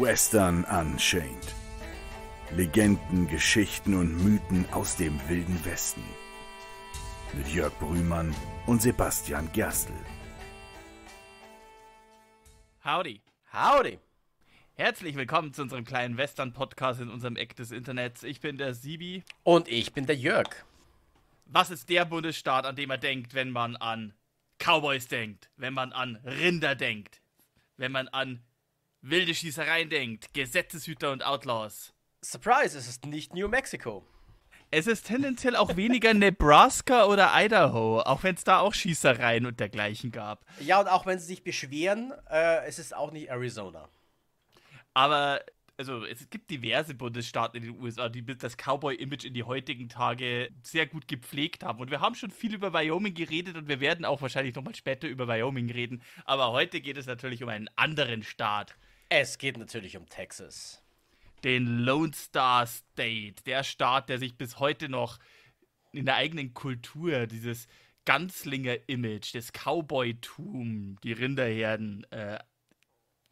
Western Unchained. Legenden, Geschichten und Mythen aus dem wilden Westen. Mit Jörg Brühmann und Sebastian Gerstl. Howdy. Howdy. Herzlich willkommen zu unserem kleinen Western-Podcast in unserem Eck des Internets. Ich bin der Sibi. Und ich bin der Jörg. Was ist der Bundesstaat, an dem man denkt, wenn man an Cowboys denkt, wenn man an Rinder denkt, wenn man an Wilde Schießereien denkt, Gesetzeshüter und Outlaws. Surprise, es ist nicht New Mexico. Es ist tendenziell auch weniger Nebraska oder Idaho, auch wenn es da auch Schießereien und dergleichen gab. Ja, und auch wenn sie sich beschweren, äh, es ist auch nicht Arizona. Aber also es gibt diverse Bundesstaaten in den USA, die das Cowboy-Image in die heutigen Tage sehr gut gepflegt haben. Und wir haben schon viel über Wyoming geredet und wir werden auch wahrscheinlich nochmal später über Wyoming reden. Aber heute geht es natürlich um einen anderen Staat. Es geht natürlich um Texas. Den Lone Star State, der Staat, der sich bis heute noch in der eigenen Kultur dieses Ganzlinger-Image, des Cowboy-Tum, die Rinderherden äh,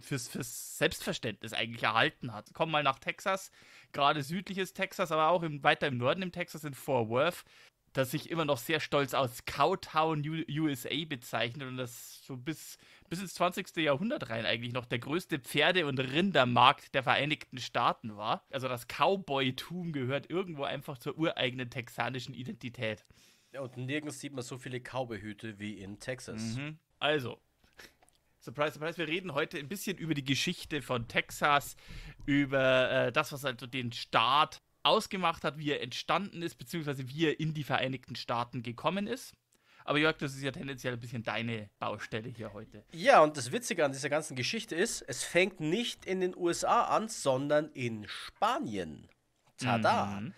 fürs, fürs, Selbstverständnis eigentlich erhalten hat. Komm mal nach Texas, gerade südliches Texas, aber auch im, weiter im Norden im Texas in Fort Worth, das sich immer noch sehr stolz als Cowtown USA bezeichnet und das so bis bis ins 20. Jahrhundert rein eigentlich noch der größte Pferde- und Rindermarkt der Vereinigten Staaten war. Also das Cowboy-Tum gehört irgendwo einfach zur ureigenen texanischen Identität. Ja, und nirgends sieht man so viele cowboy wie in Texas. Mhm. Also, Surprise, surprise. Wir reden heute ein bisschen über die Geschichte von Texas, über äh, das, was also den Staat ausgemacht hat, wie er entstanden ist, beziehungsweise wie er in die Vereinigten Staaten gekommen ist. Aber Jörg, das ist ja tendenziell ein bisschen deine Baustelle hier heute. Ja, und das Witzige an dieser ganzen Geschichte ist, es fängt nicht in den USA an, sondern in Spanien. Tada! Mhm.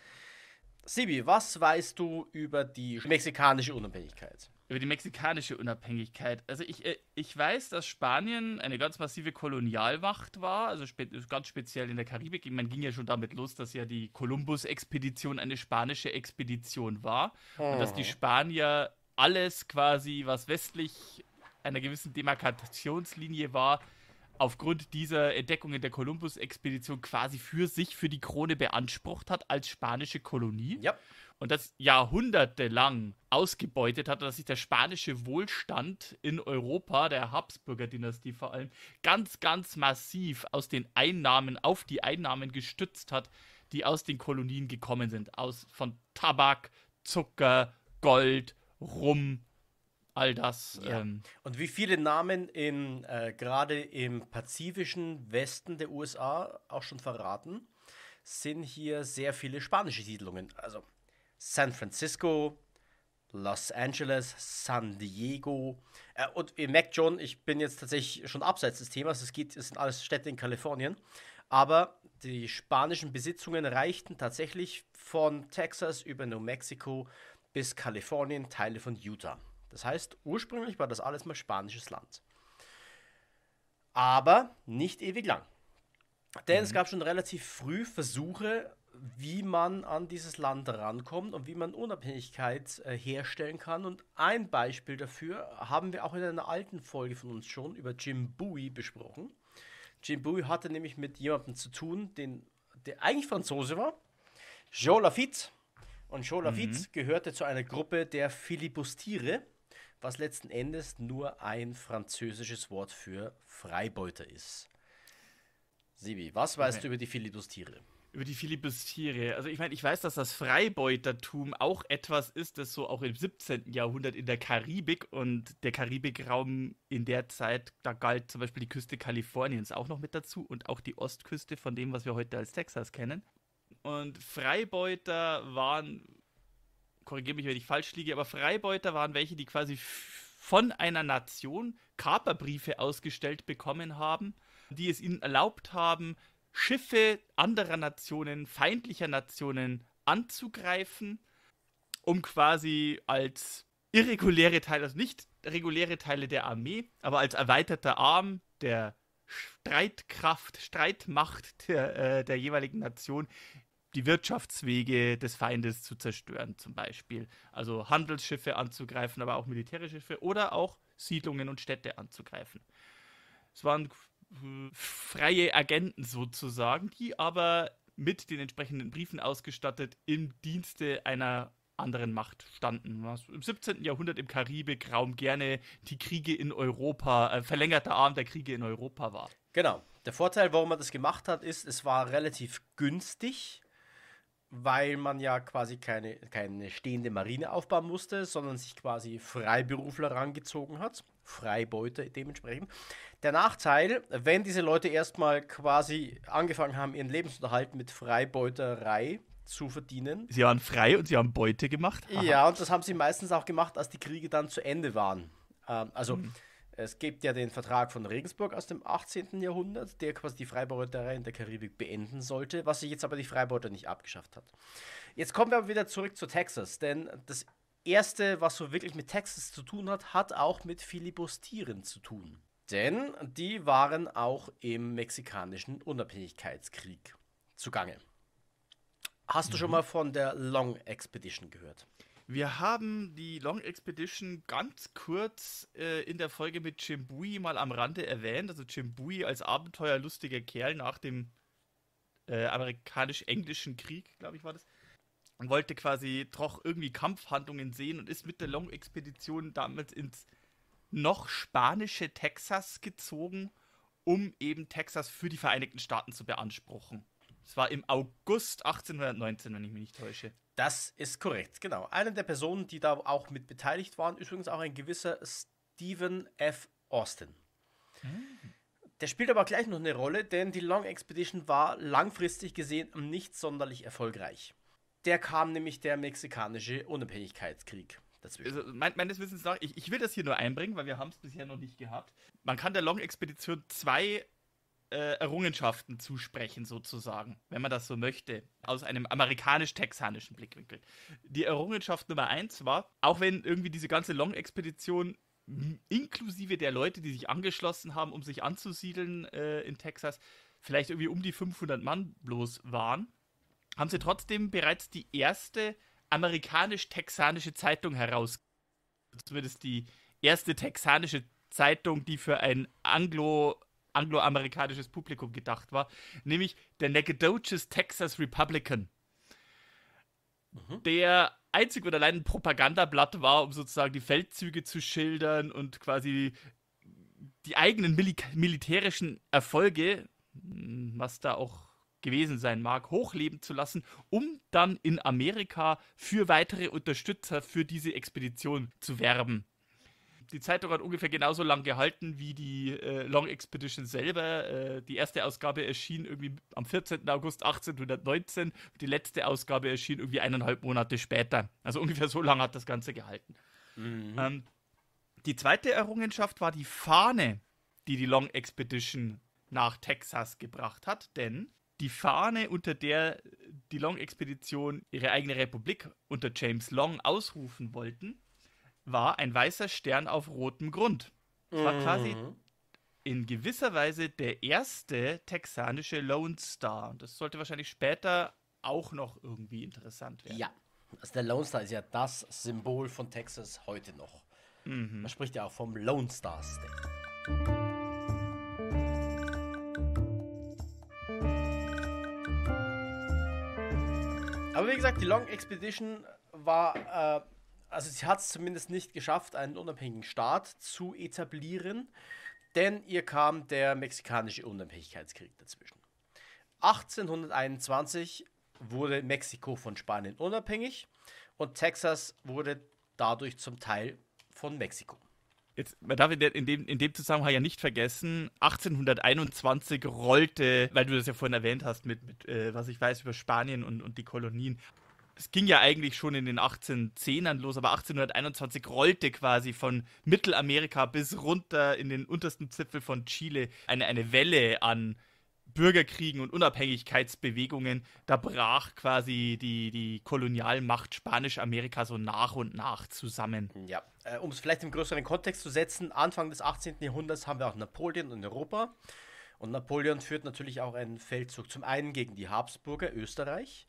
Sibi, was weißt du über die mexikanische Unabhängigkeit? Über die mexikanische Unabhängigkeit. Also ich, äh, ich weiß, dass Spanien eine ganz massive Kolonialmacht war, also spe ganz speziell in der Karibik. Man ging ja schon damit los, dass ja die Kolumbus-Expedition eine spanische Expedition war oh. und dass die mhm. Spanier alles quasi, was westlich einer gewissen Demarkationslinie war, aufgrund dieser Entdeckungen der Kolumbus-Expedition quasi für sich, für die Krone beansprucht hat als spanische Kolonie. Ja. Und das jahrhundertelang ausgebeutet hat, dass sich der spanische Wohlstand in Europa, der Habsburger-Dynastie vor allem, ganz, ganz massiv aus den Einnahmen, auf die Einnahmen gestützt hat, die aus den Kolonien gekommen sind. Aus, von Tabak, Zucker, Gold, rum, all das. Ja. Ähm. Und wie viele Namen äh, gerade im pazifischen Westen der USA auch schon verraten, sind hier sehr viele spanische Siedlungen. Also San Francisco, Los Angeles, San Diego. Äh, und ihr merkt schon, ich bin jetzt tatsächlich schon abseits des Themas. Es, geht, es sind alles Städte in Kalifornien. Aber die spanischen Besitzungen reichten tatsächlich von Texas über New Mexico bis Kalifornien, Teile von Utah. Das heißt, ursprünglich war das alles mal spanisches Land. Aber nicht ewig lang. Denn mhm. es gab schon relativ früh Versuche, wie man an dieses Land rankommt und wie man Unabhängigkeit äh, herstellen kann. Und ein Beispiel dafür haben wir auch in einer alten Folge von uns schon über Jim Bowie besprochen. Jim Bowie hatte nämlich mit jemandem zu tun, den, der eigentlich Franzose war, Jean Lafitte, und Scholawitz mhm. gehörte zu einer Gruppe der Philippustiere, was letzten Endes nur ein französisches Wort für Freibeuter ist. Sibi, was weißt okay. du über die Philippustiere? über die Philippustiere. Also ich meine, ich weiß, dass das Freibeutertum auch etwas ist, das so auch im 17. Jahrhundert in der Karibik und der Karibikraum in der Zeit, da galt zum Beispiel die Küste Kaliforniens auch noch mit dazu und auch die Ostküste von dem, was wir heute als Texas kennen. Und Freibeuter waren, korrigiere mich, wenn ich falsch liege, aber Freibeuter waren welche, die quasi von einer Nation Kaperbriefe ausgestellt bekommen haben, die es ihnen erlaubt haben, Schiffe anderer Nationen, feindlicher Nationen anzugreifen, um quasi als irreguläre Teile, also nicht reguläre Teile der Armee, aber als erweiterter Arm der Streitkraft, Streitmacht der, äh, der jeweiligen Nation die Wirtschaftswege des Feindes zu zerstören, zum Beispiel. Also Handelsschiffe anzugreifen, aber auch militärische Schiffe oder auch Siedlungen und Städte anzugreifen. Es waren freie Agenten sozusagen, die aber mit den entsprechenden Briefen ausgestattet im Dienste einer anderen Macht standen. Was Im 17. Jahrhundert im Karibik Karibikraum gerne die Kriege in Europa, äh, verlängerter Arm der Kriege in Europa war. Genau. Der Vorteil, warum man das gemacht hat, ist, es war relativ günstig weil man ja quasi keine, keine stehende Marine aufbauen musste, sondern sich quasi Freiberufler rangezogen hat. Freibeute dementsprechend. Der Nachteil, wenn diese Leute erstmal quasi angefangen haben, ihren Lebensunterhalt mit Freibeuterei zu verdienen. Sie waren frei und sie haben Beute gemacht. Aha. Ja, und das haben sie meistens auch gemacht, als die Kriege dann zu Ende waren. Ähm, also. Hm es gibt ja den Vertrag von Regensburg aus dem 18. Jahrhundert, der quasi die Freibeuterei in der Karibik beenden sollte, was sich jetzt aber die Freibeuter nicht abgeschafft hat. Jetzt kommen wir aber wieder zurück zu Texas, denn das Erste, was so wirklich mit Texas zu tun hat, hat auch mit Filibustieren zu tun. Denn die waren auch im mexikanischen Unabhängigkeitskrieg zugange. Hast mhm. du schon mhm. mal von der Long Expedition gehört? Wir haben die Long Expedition ganz kurz äh, in der Folge mit Jim Bui mal am Rande erwähnt. Also Jim Bui als abenteuerlustiger Kerl nach dem äh, amerikanisch-englischen Krieg, glaube ich, war das. Und wollte quasi doch irgendwie Kampfhandlungen sehen und ist mit der Long Expedition damals ins noch spanische Texas gezogen, um eben Texas für die Vereinigten Staaten zu beanspruchen. Es war im August 1819, wenn ich mich nicht täusche. Das ist korrekt, genau. Eine der Personen, die da auch mit beteiligt waren, ist übrigens auch ein gewisser Stephen F. Austin. Hm. Der spielt aber gleich noch eine Rolle, denn die Long Expedition war langfristig gesehen nicht sonderlich erfolgreich. Der kam nämlich der mexikanische Unabhängigkeitskrieg dazwischen. Also, mein, meines Wissens nach, ich, ich will das hier nur einbringen, weil wir haben es bisher noch nicht gehabt. Man kann der Long Expedition zwei äh, Errungenschaften sprechen, sozusagen, wenn man das so möchte, aus einem amerikanisch-texanischen Blickwinkel. Die Errungenschaft Nummer eins war, auch wenn irgendwie diese ganze Long-Expedition inklusive der Leute, die sich angeschlossen haben, um sich anzusiedeln äh, in Texas, vielleicht irgendwie um die 500 Mann bloß waren, haben sie trotzdem bereits die erste amerikanisch-texanische Zeitung heraus, zumindest die erste texanische Zeitung, die für ein Anglo- angloamerikanisches Publikum gedacht war, nämlich der Nacogdoches Texas Republican, mhm. der einzig und allein ein Propagandablatt war, um sozusagen die Feldzüge zu schildern und quasi die eigenen Mil militärischen Erfolge, hm, was da auch gewesen sein mag, hochleben zu lassen, um dann in Amerika für weitere Unterstützer für diese Expedition zu werben die Zeitung hat ungefähr genauso lang gehalten wie die äh, Long Expedition selber. Äh, die erste Ausgabe erschien irgendwie am 14. August 1819 die letzte Ausgabe erschien irgendwie eineinhalb Monate später. Also ungefähr so lange hat das Ganze gehalten. Mhm. Ähm, die zweite Errungenschaft war die Fahne, die die Long Expedition nach Texas gebracht hat, denn die Fahne, unter der die Long-Expedition ihre eigene Republik unter James Long ausrufen wollten, war ein weißer Stern auf rotem Grund. Das war quasi mhm. in gewisser Weise der erste texanische Lone Star. Das sollte wahrscheinlich später auch noch irgendwie interessant werden. Ja, also der Lone Star ist ja das Symbol von Texas heute noch. Mhm. Man spricht ja auch vom Lone Star State. Aber wie gesagt, die Long Expedition war äh, also sie hat es zumindest nicht geschafft, einen unabhängigen Staat zu etablieren, denn ihr kam der mexikanische Unabhängigkeitskrieg dazwischen. 1821 wurde Mexiko von Spanien unabhängig und Texas wurde dadurch zum Teil von Mexiko. Jetzt, man darf in dem, in dem Zusammenhang ja nicht vergessen, 1821 rollte, weil du das ja vorhin erwähnt hast, mit, mit äh, was ich weiß über Spanien und, und die Kolonien, es ging ja eigentlich schon in den 1810ern los, aber 1821 rollte quasi von Mittelamerika bis runter in den untersten Zipfel von Chile eine, eine Welle an Bürgerkriegen und Unabhängigkeitsbewegungen. Da brach quasi die, die Kolonialmacht Spanisch-Amerika so nach und nach zusammen. Ja, äh, um es vielleicht im größeren Kontext zu setzen, Anfang des 18. Jahrhunderts haben wir auch Napoleon in Europa. Und Napoleon führt natürlich auch einen Feldzug zum einen gegen die Habsburger Österreich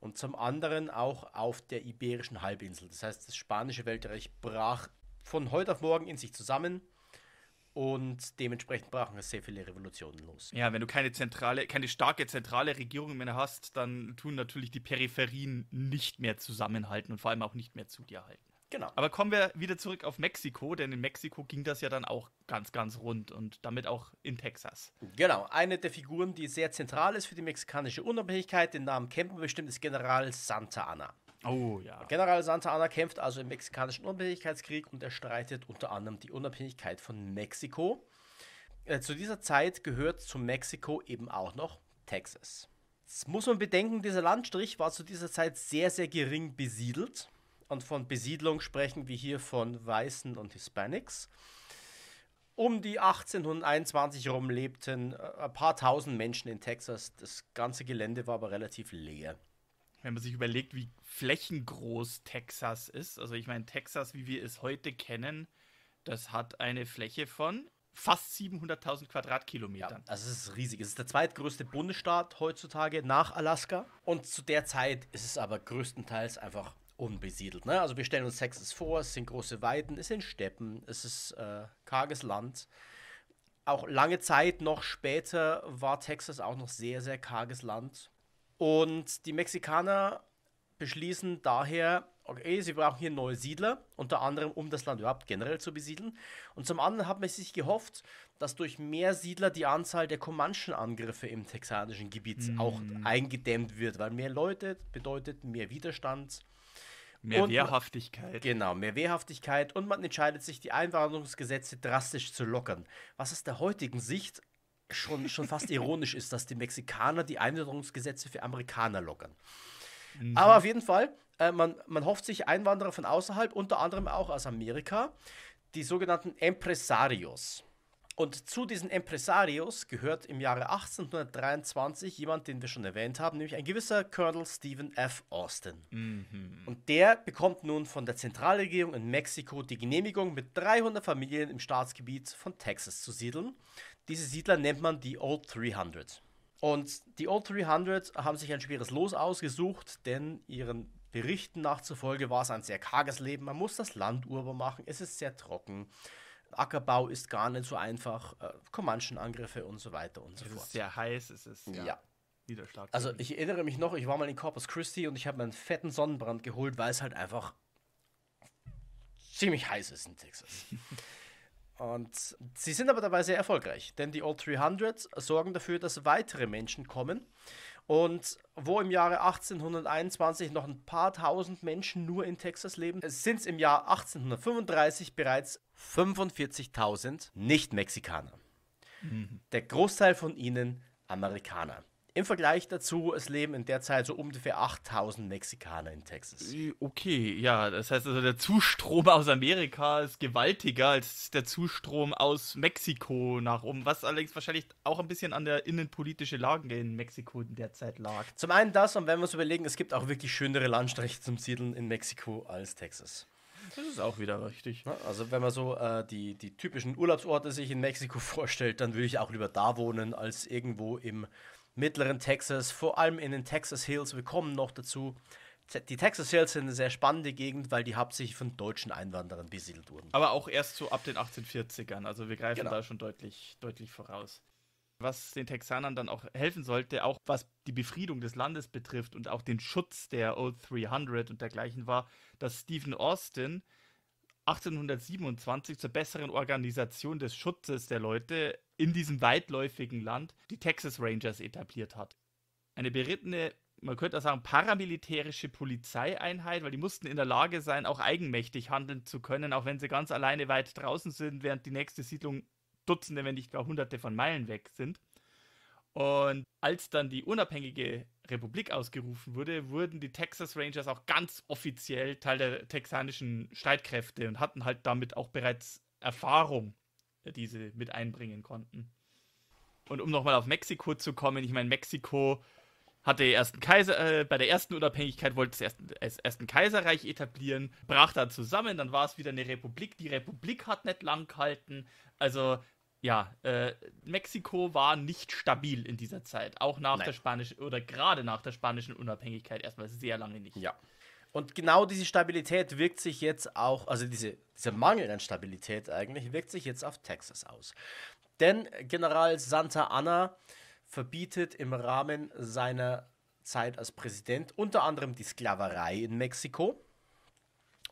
und zum anderen auch auf der iberischen Halbinsel. Das heißt, das spanische Weltreich brach von heute auf morgen in sich zusammen und dementsprechend brachen es sehr viele Revolutionen los. Ja, wenn du keine zentrale, keine starke zentrale Regierung mehr hast, dann tun natürlich die Peripherien nicht mehr zusammenhalten und vor allem auch nicht mehr zu dir halten. Genau. Aber kommen wir wieder zurück auf Mexiko, denn in Mexiko ging das ja dann auch ganz, ganz rund und damit auch in Texas. Genau, eine der Figuren, die sehr zentral ist für die mexikanische Unabhängigkeit, den Namen Kämpfen bestimmt, ist General Santa Anna. Oh ja. General Santa Anna kämpft also im mexikanischen Unabhängigkeitskrieg und er streitet unter anderem die Unabhängigkeit von Mexiko. Äh, zu dieser Zeit gehört zu Mexiko eben auch noch Texas. Jetzt muss man bedenken, dieser Landstrich war zu dieser Zeit sehr, sehr gering besiedelt und von Besiedlung sprechen wir hier von Weißen und Hispanics. Um die 1821 herum lebten äh, ein paar tausend Menschen in Texas. Das ganze Gelände war aber relativ leer. Wenn man sich überlegt, wie flächengroß Texas ist, also ich meine, Texas, wie wir es heute kennen, das hat eine Fläche von fast 700.000 Quadratkilometern. Ja, also es ist riesig. Es ist der zweitgrößte Bundesstaat heutzutage nach Alaska. Und zu der Zeit ist es aber größtenteils einfach unbesiedelt. Ne? Also wir stellen uns Texas vor, es sind große Weiden, es sind Steppen, es ist äh, karges Land. Auch lange Zeit noch später war Texas auch noch sehr, sehr karges Land. Und die Mexikaner beschließen daher, okay, sie brauchen hier neue Siedler, unter anderem um das Land überhaupt generell zu besiedeln. Und zum anderen hat man sich gehofft, dass durch mehr Siedler die Anzahl der Comanchen-Angriffe im texanischen Gebiet mm. auch eingedämmt wird, weil mehr Leute bedeutet mehr Widerstand Mehr und, Wehrhaftigkeit. Genau, mehr Wehrhaftigkeit und man entscheidet sich, die Einwanderungsgesetze drastisch zu lockern. Was aus der heutigen Sicht schon, schon fast ironisch ist, dass die Mexikaner die Einwanderungsgesetze für Amerikaner lockern. Mhm. Aber auf jeden Fall, äh, man, man hofft sich Einwanderer von außerhalb, unter anderem auch aus Amerika, die sogenannten Empresarios. Und zu diesen Empresarios gehört im Jahre 1823 jemand, den wir schon erwähnt haben, nämlich ein gewisser Colonel Stephen F. Austin. Mhm. Und der bekommt nun von der Zentralregierung in Mexiko die Genehmigung, mit 300 Familien im Staatsgebiet von Texas zu siedeln. Diese Siedler nennt man die Old 300. Und die Old 300 haben sich ein schweres Los ausgesucht, denn ihren Berichten nachzufolge war es ein sehr karges Leben. Man muss das Land urbar machen, es ist sehr trocken. Ackerbau ist gar nicht so einfach, äh, Comanchen-Angriffe und so weiter und so es fort. Es ist sehr heiß, es ist ja. ja. Niederschlag. Also ich erinnere mich noch, ich war mal in Corpus Christi und ich habe mir einen fetten Sonnenbrand geholt, weil es halt einfach ziemlich heiß ist in Texas. und sie sind aber dabei sehr erfolgreich, denn die All 300 sorgen dafür, dass weitere Menschen kommen und wo im Jahre 1821 noch ein paar tausend Menschen nur in Texas leben, sind es im Jahr 1835 bereits 45.000 Nicht-Mexikaner. Mhm. Der Großteil von ihnen Amerikaner. Im Vergleich dazu, es leben in der Zeit so ungefähr 8000 Mexikaner in Texas. Äh, okay, ja, das heißt also, der Zustrom aus Amerika ist gewaltiger als der Zustrom aus Mexiko nach oben, was allerdings wahrscheinlich auch ein bisschen an der innenpolitischen Lage in Mexiko in der Zeit lag. Zum einen das, und wenn wir uns überlegen, es gibt auch wirklich schönere Landstriche zum Siedeln in Mexiko als Texas. Das ist auch wieder richtig. Also wenn man so äh, die, die typischen Urlaubsorte sich in Mexiko vorstellt, dann würde ich auch lieber da wohnen, als irgendwo im mittleren Texas, vor allem in den Texas Hills. Wir kommen noch dazu. Die Texas Hills sind eine sehr spannende Gegend, weil die hauptsächlich von deutschen Einwanderern besiedelt wurden. Aber auch erst so ab den 1840ern. Also wir greifen genau. da schon deutlich, deutlich voraus. Was den Texanern dann auch helfen sollte, auch was die Befriedung des Landes betrifft und auch den Schutz der Old 300 und dergleichen, war, dass Stephen Austin 1827 zur besseren Organisation des Schutzes der Leute in diesem weitläufigen Land die Texas Rangers etabliert hat. Eine berittene, man könnte auch sagen, paramilitärische Polizeieinheit, weil die mussten in der Lage sein, auch eigenmächtig handeln zu können, auch wenn sie ganz alleine weit draußen sind, während die nächste Siedlung Dutzende, wenn nicht gar Hunderte von Meilen weg sind. Und als dann die unabhängige Republik ausgerufen wurde, wurden die Texas Rangers auch ganz offiziell Teil der texanischen Streitkräfte und hatten halt damit auch bereits Erfahrung äh, die sie mit einbringen konnten. Und um nochmal auf Mexiko zu kommen, ich meine, Mexiko hatte ersten Kaiser, äh, bei der ersten Unabhängigkeit wollte es erst, als ersten Kaiserreich etablieren, brach dann zusammen, dann war es wieder eine Republik, die Republik hat nicht lang gehalten. Also ja, äh, Mexiko war nicht stabil in dieser Zeit, auch nach Nein. der spanischen oder gerade nach der spanischen Unabhängigkeit erstmal sehr lange nicht. Ja. Und genau diese Stabilität wirkt sich jetzt auch, also diese, dieser Mangel an Stabilität eigentlich, wirkt sich jetzt auf Texas aus. Denn General Santa Anna verbietet im Rahmen seiner Zeit als Präsident unter anderem die Sklaverei in Mexiko.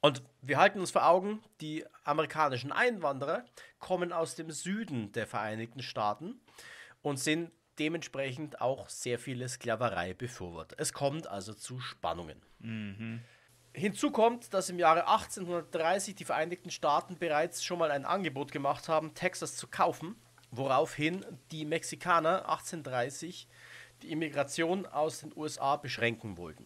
Und wir halten uns vor Augen, die amerikanischen Einwanderer kommen aus dem Süden der Vereinigten Staaten und sind dementsprechend auch sehr viele Sklaverei befürwortet. Es kommt also zu Spannungen. Mhm. Hinzu kommt, dass im Jahre 1830 die Vereinigten Staaten bereits schon mal ein Angebot gemacht haben, Texas zu kaufen, woraufhin die Mexikaner 1830 die Immigration aus den USA beschränken wollten.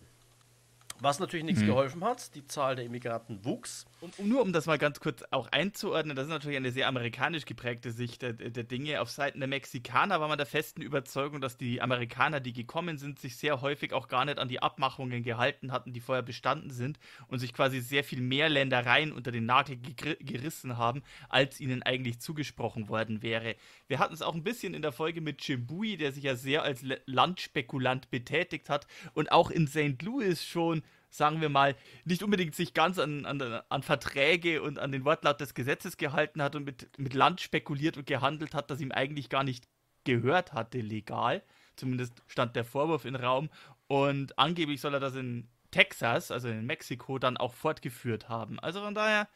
Was natürlich nichts hm. geholfen hat, die Zahl der Immigranten wuchs. Um, nur um das mal ganz kurz auch einzuordnen, das ist natürlich eine sehr amerikanisch geprägte Sicht der, der, Dinge. Auf Seiten der Mexikaner war man der festen Überzeugung, dass die Amerikaner, die gekommen sind, sich sehr häufig auch gar nicht an die Abmachungen gehalten hatten, die vorher bestanden sind und sich quasi sehr viel mehr Ländereien unter den Nagel gerissen haben, als ihnen eigentlich zugesprochen worden wäre. Wir hatten es auch ein bisschen in der Folge mit Chibui, der sich ja sehr als Landspekulant betätigt hat und auch in St. Louis schon sagen wir mal, nicht unbedingt sich ganz an, an, an, Verträge und an den Wortlaut des Gesetzes gehalten hat und mit, mit Land spekuliert und gehandelt hat, das ihm eigentlich gar nicht gehört hatte, legal. Zumindest stand der Vorwurf im Raum. Und angeblich soll er das in Texas, also in Mexiko, dann auch fortgeführt haben. Also von daher,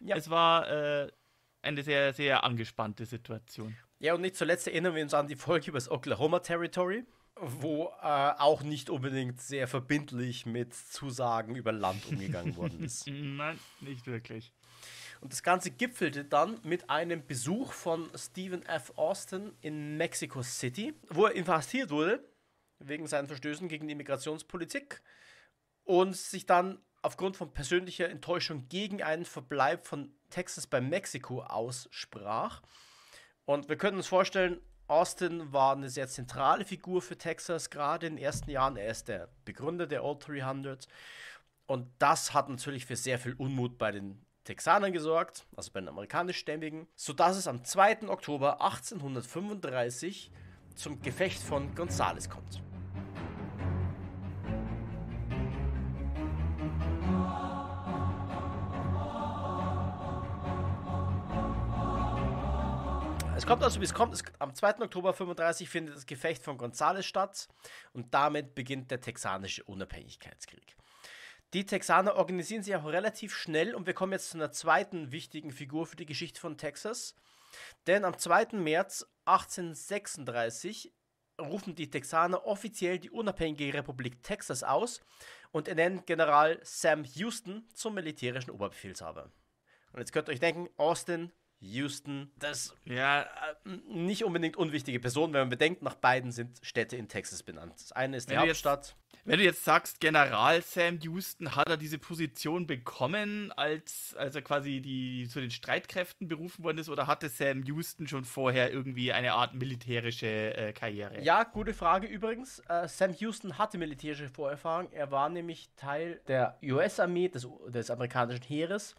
ja. es war äh, eine sehr, sehr angespannte Situation. Ja, und nicht zuletzt erinnern wir uns an die Folge über das Oklahoma Territory wo äh, auch nicht unbedingt sehr verbindlich mit Zusagen über Land umgegangen worden ist. Nein, nicht wirklich. Und das Ganze gipfelte dann mit einem Besuch von Stephen F. Austin in Mexico City, wo er infastiert wurde wegen seinen Verstößen gegen die Immigrationspolitik und sich dann aufgrund von persönlicher Enttäuschung gegen einen Verbleib von Texas bei Mexiko aussprach. Und wir können uns vorstellen, Austin war eine sehr zentrale Figur für Texas, gerade in den ersten Jahren. Er ist der Begründer der Old 300. Und das hat natürlich für sehr viel Unmut bei den Texanern gesorgt, also bei den amerikanischstämmigen, sodass es am 2. Oktober 1835 zum Gefecht von Gonzales kommt. Es kommt also, wie es kommt. Es, am 2. Oktober 35 findet das Gefecht von Gonzales statt und damit beginnt der texanische Unabhängigkeitskrieg. Die Texaner organisieren sich auch relativ schnell und wir kommen jetzt zu einer zweiten wichtigen Figur für die Geschichte von Texas. Denn am 2. März 1836 rufen die Texaner offiziell die unabhängige Republik Texas aus und ernennen General Sam Houston zum militärischen Oberbefehlshaber. Und jetzt könnt ihr euch denken, Austin, Houston, das ja äh, nicht unbedingt unwichtige Person, wenn man bedenkt, nach beiden sind Städte in Texas benannt. Das eine ist die wenn Hauptstadt. Du jetzt, wenn du jetzt sagst, General Sam Houston hat er diese Position bekommen, als, als er quasi die, zu den Streitkräften berufen worden ist, oder hatte Sam Houston schon vorher irgendwie eine Art militärische äh, Karriere? Ja, gute Frage übrigens. Äh, Sam Houston hatte militärische Vorerfahrung. Er war nämlich Teil der US-Armee, des, des amerikanischen Heeres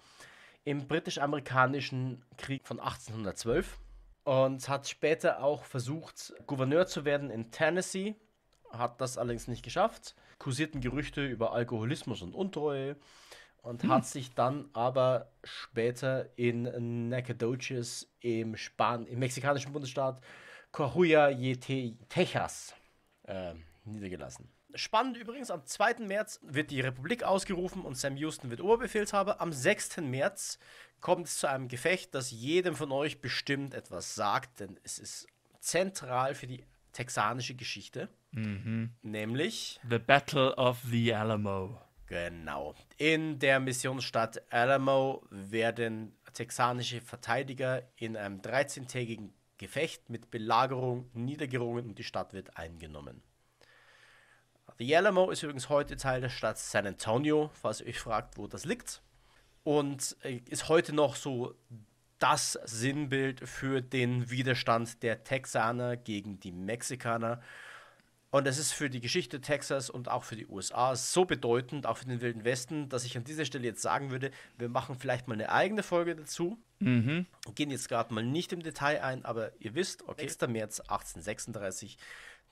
im britisch-amerikanischen Krieg von 1812 und hat später auch versucht, Gouverneur zu werden in Tennessee, hat das allerdings nicht geschafft. Kursierten Gerüchte über Alkoholismus und Untreue und hm. hat sich dann aber später in Nacogdoches im, Span im mexikanischen Bundesstaat Coahuila, Texas äh, niedergelassen. Spannend übrigens, am 2. März wird die Republik ausgerufen und Sam Houston wird Oberbefehlshaber. Am 6. März kommt es zu einem Gefecht, das jedem von euch bestimmt etwas sagt, denn es ist zentral für die texanische Geschichte. Mhm. Nämlich The Battle of the Alamo. Genau. In der Missionsstadt Alamo werden texanische Verteidiger in einem 13-tägigen Gefecht mit Belagerung niedergerungen und die Stadt wird eingenommen. The Alamo ist übrigens heute Teil der Stadt San Antonio, falls ihr euch fragt, wo das liegt. Und äh, ist heute noch so das Sinnbild für den Widerstand der Texaner gegen die Mexikaner. Und es ist für die Geschichte Texas und auch für die USA so bedeutend, auch für den Wilden Westen, dass ich an dieser Stelle jetzt sagen würde, wir machen vielleicht mal eine eigene Folge dazu. Mhm. Gehen jetzt gerade mal nicht im Detail ein, aber ihr wisst, okay. 6. März 1836,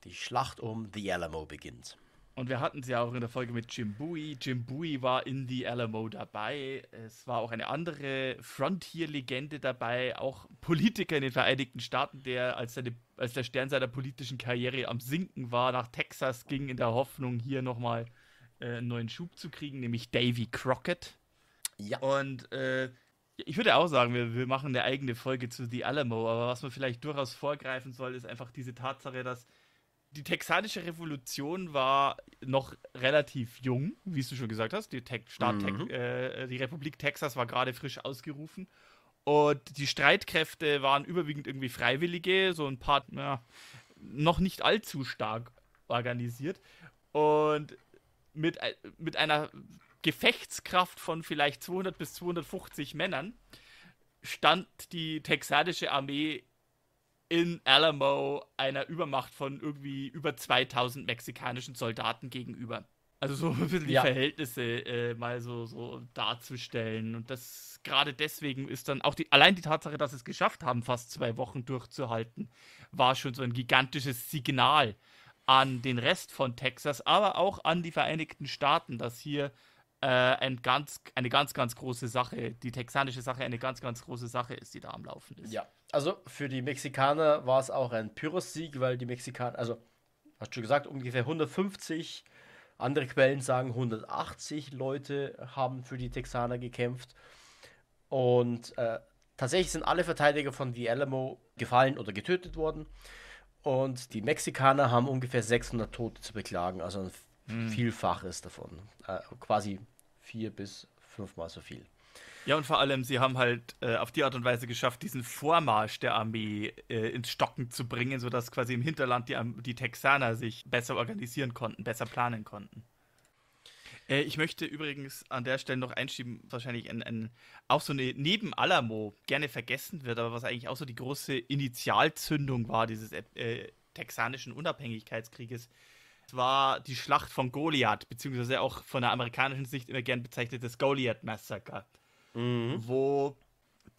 die Schlacht um The Alamo beginnt. Und wir hatten sie ja auch in der Folge mit Jim Bowie. Jim Bowie war in The Alamo dabei. Es war auch eine andere Frontier-Legende dabei, auch Politiker in den Vereinigten Staaten, der als, seine, als der Stern seiner politischen Karriere am Sinken war, nach Texas ging in der Hoffnung, hier nochmal äh, einen neuen Schub zu kriegen, nämlich Davy Crockett. Ja. Und äh, ich würde auch sagen, wir, wir machen eine eigene Folge zu The Alamo, aber was man vielleicht durchaus vorgreifen soll, ist einfach diese Tatsache, dass die texanische Revolution war noch relativ jung, wie du schon gesagt hast. Die, Te Staat mhm. äh, die Republik Texas war gerade frisch ausgerufen. Und die Streitkräfte waren überwiegend irgendwie Freiwillige, so ein paar ja, noch nicht allzu stark organisiert. Und mit, äh, mit einer Gefechtskraft von vielleicht 200 bis 250 Männern stand die texanische Armee in Alamo einer Übermacht von irgendwie über 2000 mexikanischen Soldaten gegenüber. Also so ein bisschen die ja. Verhältnisse äh, mal so, so darzustellen. Und das gerade deswegen ist dann auch die, allein die Tatsache, dass sie es geschafft haben, fast zwei Wochen durchzuhalten, war schon so ein gigantisches Signal an den Rest von Texas, aber auch an die Vereinigten Staaten, dass hier äh, ein ganz, eine ganz, ganz große Sache, die texanische Sache eine ganz, ganz große Sache ist, die da am Laufen ist. Ja, also für die Mexikaner war es auch ein pyrrhus sieg weil die Mexikaner, also hast du gesagt, ungefähr 150, andere Quellen sagen 180 Leute haben für die Texaner gekämpft. Und äh, tatsächlich sind alle Verteidiger von The Alamo gefallen oder getötet worden. Und die Mexikaner haben ungefähr 600 Tote zu beklagen, also ein mhm. Vielfaches davon. Äh, quasi vier bis fünfmal so viel. Ja, und vor allem, sie haben halt äh, auf die Art und Weise geschafft, diesen Vormarsch der Armee äh, ins Stocken zu bringen, sodass quasi im Hinterland die, die Texaner sich besser organisieren konnten, besser planen konnten. Äh, ich möchte übrigens an der Stelle noch einschieben, wahrscheinlich ein, ein, auch so eine, neben Alamo gerne vergessen wird, aber was eigentlich auch so die große Initialzündung war dieses äh, texanischen Unabhängigkeitskrieges, war die Schlacht von Goliath, beziehungsweise auch von der amerikanischen Sicht immer gern bezeichnet das goliath Massacre mhm. wo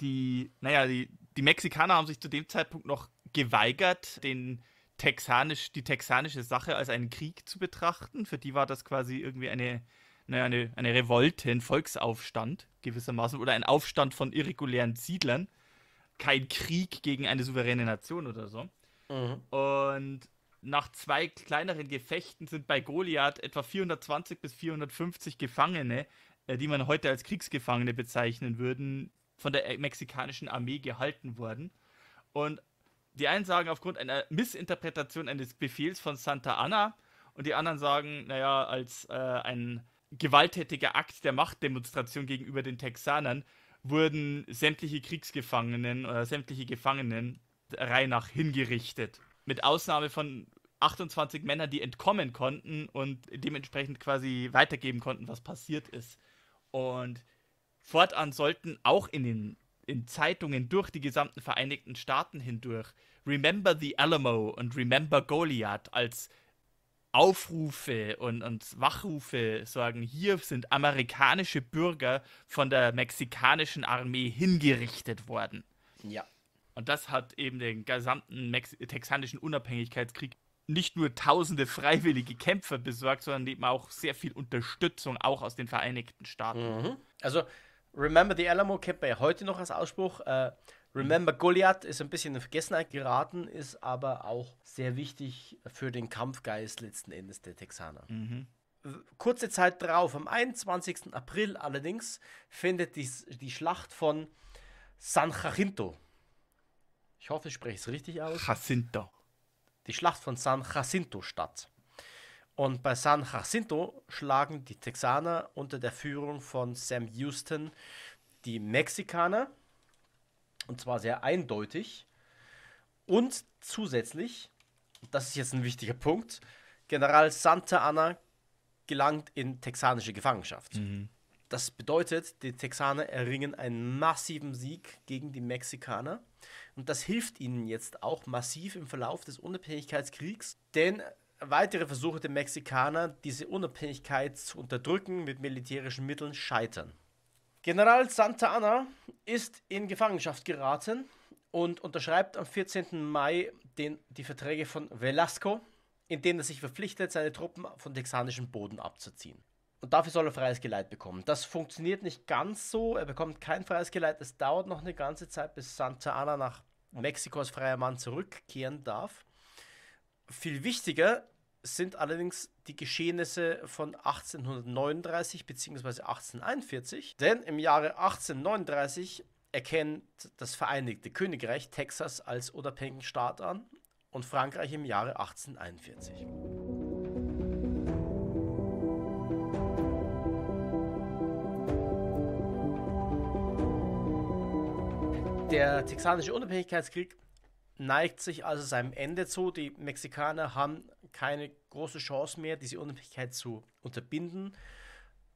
die, naja, die, die Mexikaner haben sich zu dem Zeitpunkt noch geweigert, den texanisch, die texanische Sache als einen Krieg zu betrachten. Für die war das quasi irgendwie eine, naja, ne, eine, eine Revolte, ein Volksaufstand gewissermaßen oder ein Aufstand von irregulären Siedlern. Kein Krieg gegen eine souveräne Nation oder so. Mhm. Und nach zwei kleineren Gefechten sind bei Goliath etwa 420 bis 450 Gefangene äh, die man heute als Kriegsgefangene bezeichnen würden, von der äh, mexikanischen Armee gehalten worden. Und die einen sagen, aufgrund einer Missinterpretation eines Befehls von Santa Anna, und die anderen sagen, naja, als äh, ein gewalttätiger Akt der Machtdemonstration gegenüber den Texanern wurden sämtliche Kriegsgefangenen oder sämtliche Gefangenen rein nach hingerichtet. Mit Ausnahme von 28 Männern, die entkommen konnten und dementsprechend quasi weitergeben konnten, was passiert ist. Und fortan sollten auch in den in Zeitungen durch die gesamten Vereinigten Staaten hindurch Remember the Alamo und Remember Goliath als Aufrufe und, und Wachrufe sagen, hier sind amerikanische Bürger von der mexikanischen Armee hingerichtet worden. Ja. Und das hat eben den gesamten Mex texanischen Unabhängigkeitskrieg nicht nur tausende freiwillige Kämpfer besorgt, sondern eben auch sehr viel Unterstützung, auch aus den Vereinigten Staaten. Mhm. Also, Remember the Alamo kennt man ja heute noch als Ausspruch. Äh, Remember Goliath ist ein bisschen in Vergessenheit geraten, ist aber auch sehr wichtig für den Kampfgeist letzten Endes der Texaner. Mhm. Kurze Zeit drauf, am 21. April allerdings, findet die, die Schlacht von San Jacinto. Ich hoffe, ich spreche es richtig aus. Jacinto die Schlacht von San Jacinto statt. Und bei San Jacinto schlagen die Texaner unter der Führung von Sam Houston die Mexikaner, und zwar sehr eindeutig. Und zusätzlich, das ist jetzt ein wichtiger Punkt, General Santa Anna gelangt in texanische Gefangenschaft. Mhm. Das bedeutet, die Texaner erringen einen massiven Sieg gegen die Mexikaner und das hilft ihnen jetzt auch massiv im Verlauf des Unabhängigkeitskriegs, denn weitere Versuche der Mexikaner, diese Unabhängigkeit zu unterdrücken mit militärischen Mitteln, scheitern. General Santa Anna ist in Gefangenschaft geraten und unterschreibt am 14. Mai den, die Verträge von Velasco, in denen er sich verpflichtet, seine Truppen von texanischem Boden abzuziehen. Und dafür soll er freies Geleit bekommen. Das funktioniert nicht ganz so. Er bekommt kein freies Geleit. Es dauert noch eine ganze Zeit, bis Santa Anna nach Mexiko als freier Mann zurückkehren darf. Viel wichtiger sind allerdings die Geschehnisse von 1839 bzw. 1841, denn im Jahre 1839 erkennt das Vereinigte Königreich Texas als unabhängigen Staat an und Frankreich im Jahre 1841. Der texanische Unabhängigkeitskrieg neigt sich also seinem Ende zu. Die Mexikaner haben keine große Chance mehr, diese Unabhängigkeit zu unterbinden.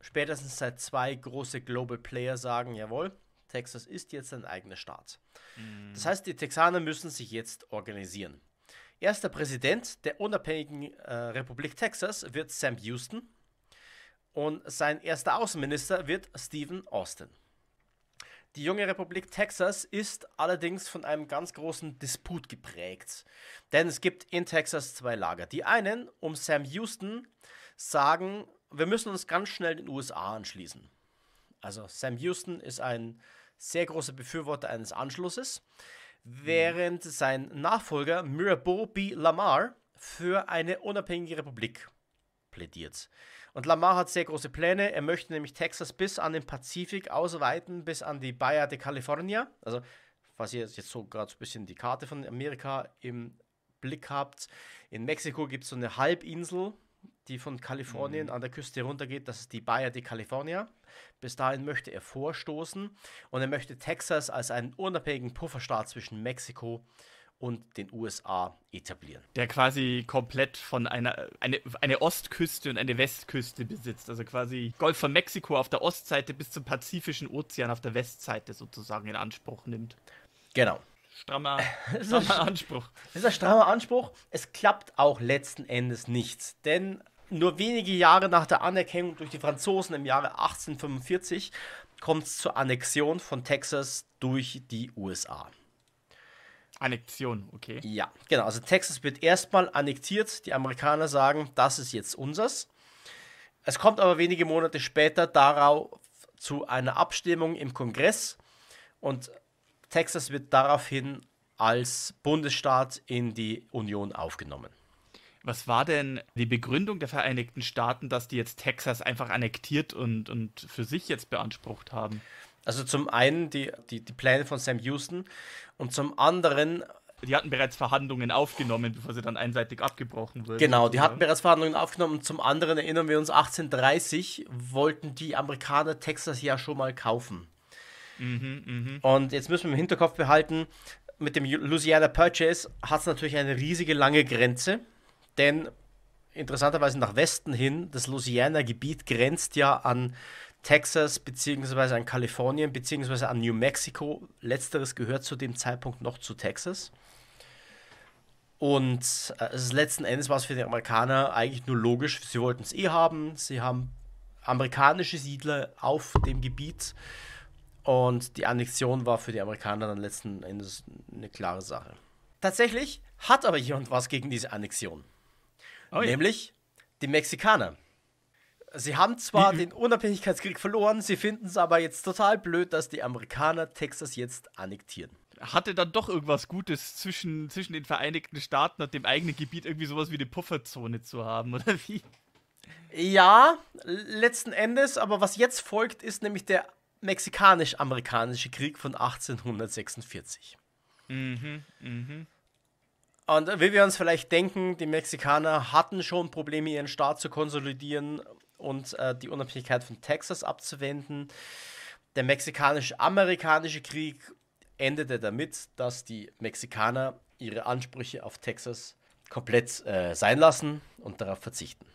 Spätestens seit zwei große Global Player sagen, jawohl, Texas ist jetzt ein eigener Staat. Mhm. Das heißt, die Texaner müssen sich jetzt organisieren. Erster Präsident der unabhängigen äh, Republik Texas wird Sam Houston und sein erster Außenminister wird Stephen Austin. Die junge Republik Texas ist allerdings von einem ganz großen Disput geprägt. Denn es gibt in Texas zwei Lager. Die einen, um Sam Houston, sagen, wir müssen uns ganz schnell den USA anschließen. Also Sam Houston ist ein sehr großer Befürworter eines Anschlusses, während sein Nachfolger Mirabeau B. Lamar für eine unabhängige Republik plädiert. Und Lamar hat sehr große Pläne. Er möchte nämlich Texas bis an den Pazifik ausweiten, bis an die Bayer de California. Also, falls ihr jetzt so gerade so ein bisschen die Karte von Amerika im Blick habt, in Mexiko gibt es so eine Halbinsel, die von Kalifornien mhm. an der Küste runtergeht. Das ist die Bayer de California. Bis dahin möchte er vorstoßen und er möchte Texas als einen unabhängigen Pufferstaat zwischen Mexiko und und den USA etablieren. Der quasi komplett von einer eine, eine Ostküste und eine Westküste besitzt. Also quasi Golf von Mexiko auf der Ostseite bis zum Pazifischen Ozean auf der Westseite sozusagen in Anspruch nimmt. Genau. Strammer, strammer Anspruch. Das ist ein strammer Anspruch. Es klappt auch letzten Endes nichts. Denn nur wenige Jahre nach der Anerkennung durch die Franzosen im Jahre 1845 kommt es zur Annexion von Texas durch die USA. Annexion, okay. Ja, genau. Also Texas wird erstmal annektiert. Die Amerikaner sagen, das ist jetzt unseres. Es kommt aber wenige Monate später darauf zu einer Abstimmung im Kongress und Texas wird daraufhin als Bundesstaat in die Union aufgenommen. Was war denn die Begründung der Vereinigten Staaten, dass die jetzt Texas einfach annektiert und, und für sich jetzt beansprucht haben? Also zum einen die, die, die Pläne von Sam Houston und zum anderen die hatten bereits Verhandlungen aufgenommen, bevor sie dann einseitig abgebrochen wurden. Genau, die hatten bereits Verhandlungen aufgenommen. Zum anderen erinnern wir uns, 1830 wollten die Amerikaner Texas ja schon mal kaufen. Mhm, mh. Und jetzt müssen wir im Hinterkopf behalten, mit dem Louisiana Purchase hat es natürlich eine riesige lange Grenze, denn interessanterweise nach Westen hin, das Louisiana-Gebiet grenzt ja an Texas beziehungsweise an Kalifornien beziehungsweise an New Mexico. Letzteres gehört zu dem Zeitpunkt noch zu Texas. Und äh, letzten Endes war es für die Amerikaner eigentlich nur logisch. Sie wollten es eh haben. Sie haben amerikanische Siedler auf dem Gebiet. Und die Annexion war für die Amerikaner dann letzten Endes eine klare Sache. Tatsächlich hat aber jemand was gegen diese Annexion. Oh ja. Nämlich die Mexikaner. Sie haben zwar den Unabhängigkeitskrieg verloren, sie finden es aber jetzt total blöd, dass die Amerikaner Texas jetzt annektieren. Hatte dann doch irgendwas Gutes zwischen, zwischen den Vereinigten Staaten und dem eigenen Gebiet irgendwie sowas wie eine Pufferzone zu haben, oder wie? Ja, letzten Endes, aber was jetzt folgt, ist nämlich der mexikanisch-amerikanische Krieg von 1846. Mhm, mhm. Und wie wir uns vielleicht denken, die Mexikaner hatten schon Probleme, ihren Staat zu konsolidieren und äh, die Unabhängigkeit von Texas abzuwenden. Der mexikanisch-amerikanische Krieg endete damit, dass die Mexikaner ihre Ansprüche auf Texas komplett äh, sein lassen und darauf verzichten.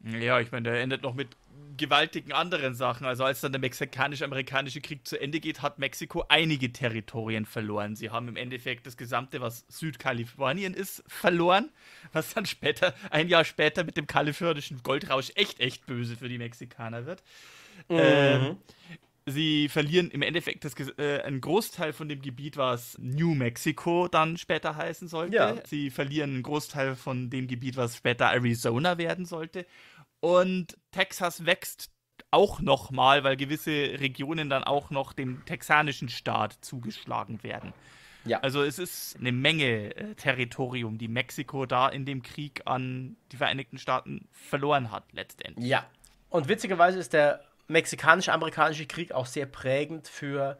Ja, ich meine, der endet noch mit gewaltigen anderen Sachen. Also als dann der mexikanisch-amerikanische Krieg zu Ende geht, hat Mexiko einige Territorien verloren. Sie haben im Endeffekt das gesamte, was Südkalifornien ist, verloren, was dann später, ein Jahr später mit dem kalifornischen Goldrausch echt, echt böse für die Mexikaner wird. Mhm. Ähm, sie verlieren im Endeffekt das, äh, einen Großteil von dem Gebiet, was New Mexico dann später heißen sollte. Ja. Sie verlieren einen Großteil von dem Gebiet, was später Arizona werden sollte. Und Texas wächst auch nochmal, weil gewisse Regionen dann auch noch dem texanischen Staat zugeschlagen werden. Ja. Also es ist eine Menge äh, Territorium, die Mexiko da in dem Krieg an die Vereinigten Staaten verloren hat letztendlich. Ja. Und witzigerweise ist der mexikanisch-amerikanische Krieg auch sehr prägend für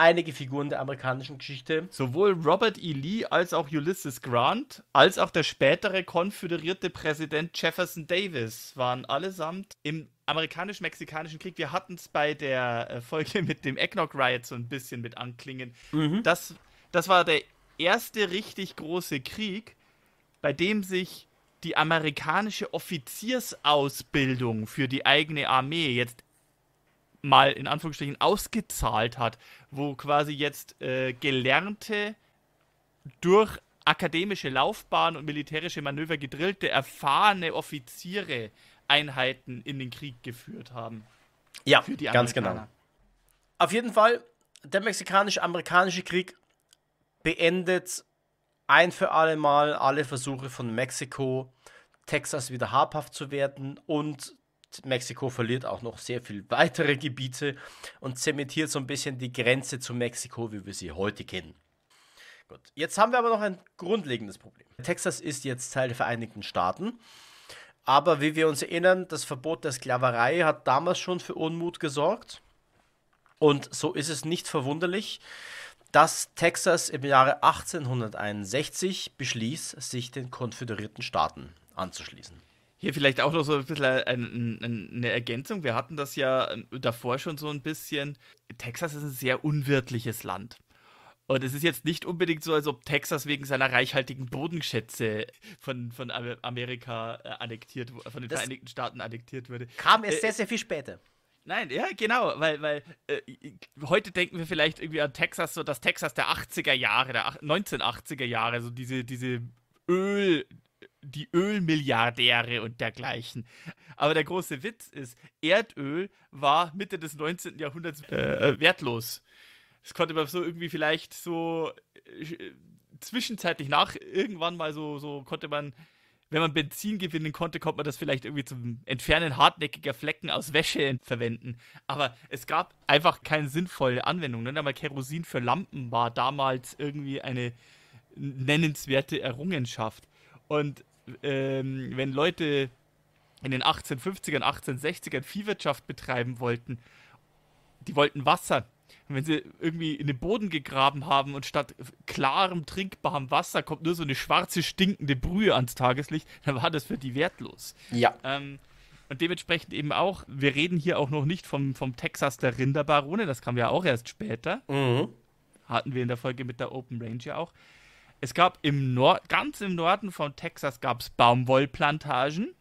einige Figuren der amerikanischen Geschichte. Sowohl Robert E. Lee als auch Ulysses Grant, als auch der spätere konföderierte Präsident Jefferson Davis waren allesamt im amerikanisch-mexikanischen Krieg. Wir hatten es bei der äh, Folge mit dem Eggnog Riot so ein bisschen mit anklingen. Mhm. Das, das war der erste richtig große Krieg, bei dem sich die amerikanische Offiziersausbildung für die eigene Armee jetzt mal in Anführungsstrichen ausgezahlt hat, wo quasi jetzt äh, gelernte durch akademische Laufbahn und militärische Manöver gedrillte, erfahrene Offiziere Einheiten in den Krieg geführt haben. Ja, ganz genau. Auf jeden Fall, der mexikanisch-amerikanische Krieg beendet ein für alle Mal alle Versuche von Mexiko, Texas wieder habhaft zu werden und Mexiko verliert auch noch sehr viel weitere Gebiete und zementiert so ein bisschen die Grenze zu Mexiko, wie wir sie heute kennen. Gut, jetzt haben wir aber noch ein grundlegendes Problem. Texas ist jetzt Teil der Vereinigten Staaten. Aber wie wir uns erinnern, das Verbot der Sklaverei hat damals schon für Unmut gesorgt. Und so ist es nicht verwunderlich, dass Texas im Jahre 1861 beschließt, sich den konföderierten Staaten anzuschließen. Hier vielleicht auch noch so ein bisschen eine Ergänzung. Wir hatten das ja ähm, davor schon so ein bisschen. Texas ist ein sehr unwirtliches Land. Und es ist jetzt nicht unbedingt so, als ob Texas wegen seiner reichhaltigen Bodenschätze von, von Amerika äh, annektiert, von den das Vereinigten Staaten annektiert würde. Kam erst äh, sehr, äh, sehr viel später. Nein, ja, genau, weil, weil äh, heute denken wir vielleicht irgendwie an Texas, so das Texas der 80er Jahre, der 1980er Jahre, so diese, diese Öl, die Ölmilliardäre und dergleichen. Aber der große Witz ist, Erdöl war Mitte des 19. Jahrhunderts äh, äh, wertlos. Es konnte man so irgendwie vielleicht so äh, äh, zwischenzeitlich nach irgendwann mal so, so konnte man, wenn man Benzin gewinnen konnte, konnte man das vielleicht irgendwie zum Entfernen hartnäckiger Flecken aus Wäsche verwenden. Aber es gab einfach keine sinnvolle Anwendung. Nicht einmal Kerosin für Lampen war damals irgendwie eine nennenswerte Errungenschaft. Und ähm, wenn Leute in den 1850ern, 1860ern Viehwirtschaft betreiben wollten, die wollten Wasser. Und wenn sie irgendwie in den Boden gegraben haben und statt klarem, trinkbarem Wasser kommt nur so eine schwarze, stinkende Brühe ans Tageslicht, dann war das für die wertlos. Ja. Ähm, und dementsprechend eben auch, wir reden hier auch noch nicht vom, vom Texas der Rinderbarone, das kam ja auch erst später. Mhm. Hatten wir in der Folge mit der Open Range ja auch es gab im Nord, ganz im Norden von Texas gab es Baumwollplantagen.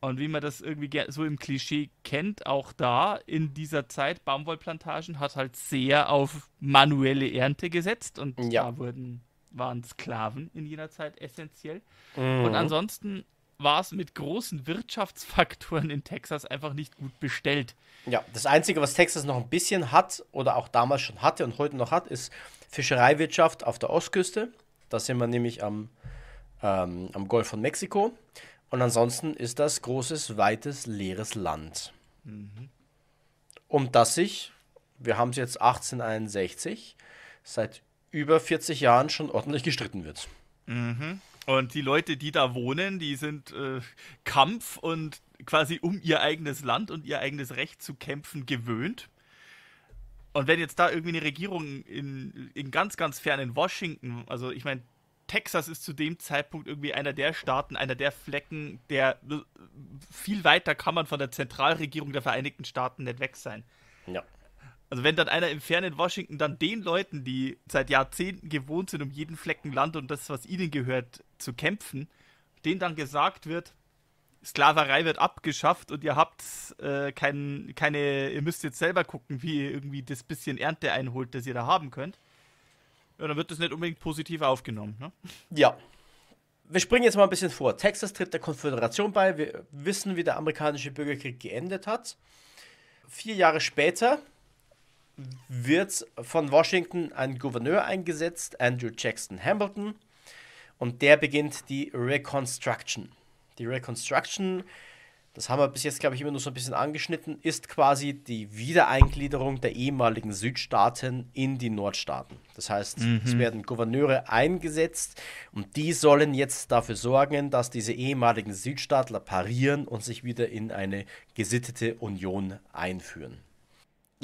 Und wie man das irgendwie so im Klischee kennt, auch da in dieser Zeit Baumwollplantagen hat halt sehr auf manuelle Ernte gesetzt und ja. da wurden, waren Sklaven in jener Zeit essentiell. Mhm. Und ansonsten war es mit großen Wirtschaftsfaktoren in Texas einfach nicht gut bestellt. Ja, das Einzige, was Texas noch ein bisschen hat oder auch damals schon hatte und heute noch hat, ist Fischereiwirtschaft auf der Ostküste. Da sind wir nämlich am, ähm, am Golf von Mexiko. Und ansonsten ist das großes, weites, leeres Land. Mhm. Um das sich, wir haben es jetzt 1861, seit über 40 Jahren schon ordentlich gestritten wird. Mhm. Und die Leute, die da wohnen, die sind äh, Kampf und quasi um ihr eigenes Land und ihr eigenes Recht zu kämpfen gewöhnt. Und wenn jetzt da irgendwie eine Regierung in, in ganz, ganz fernen Washington, also ich meine, Texas ist zu dem Zeitpunkt irgendwie einer der Staaten, einer der Flecken, der äh, viel weiter kann man von der Zentralregierung der Vereinigten Staaten nicht weg sein. Ja. Also wenn dann einer im fernen Washington dann den Leuten, die seit Jahrzehnten gewohnt sind, um jeden Flecken Land und das, was ihnen gehört, zu kämpfen, denen dann gesagt wird, Sklaverei wird abgeschafft und ihr habt äh, kein, keine, ihr müsst jetzt selber gucken, wie ihr irgendwie das bisschen Ernte einholt, das ihr da haben könnt. Ja, dann wird das nicht unbedingt positiv aufgenommen. Ne? Ja. Wir springen jetzt mal ein bisschen vor. Texas tritt der Konföderation bei. Wir wissen, wie der amerikanische Bürgerkrieg geendet hat. Vier Jahre später wird von Washington ein Gouverneur eingesetzt, Andrew Jackson Hamilton, und der beginnt die Reconstruction. Die Reconstruction, das haben wir bis jetzt, glaube ich, immer nur so ein bisschen angeschnitten, ist quasi die Wiedereingliederung der ehemaligen Südstaaten in die Nordstaaten. Das heißt, mhm. es werden Gouverneure eingesetzt und die sollen jetzt dafür sorgen, dass diese ehemaligen Südstaatler parieren und sich wieder in eine gesittete Union einführen.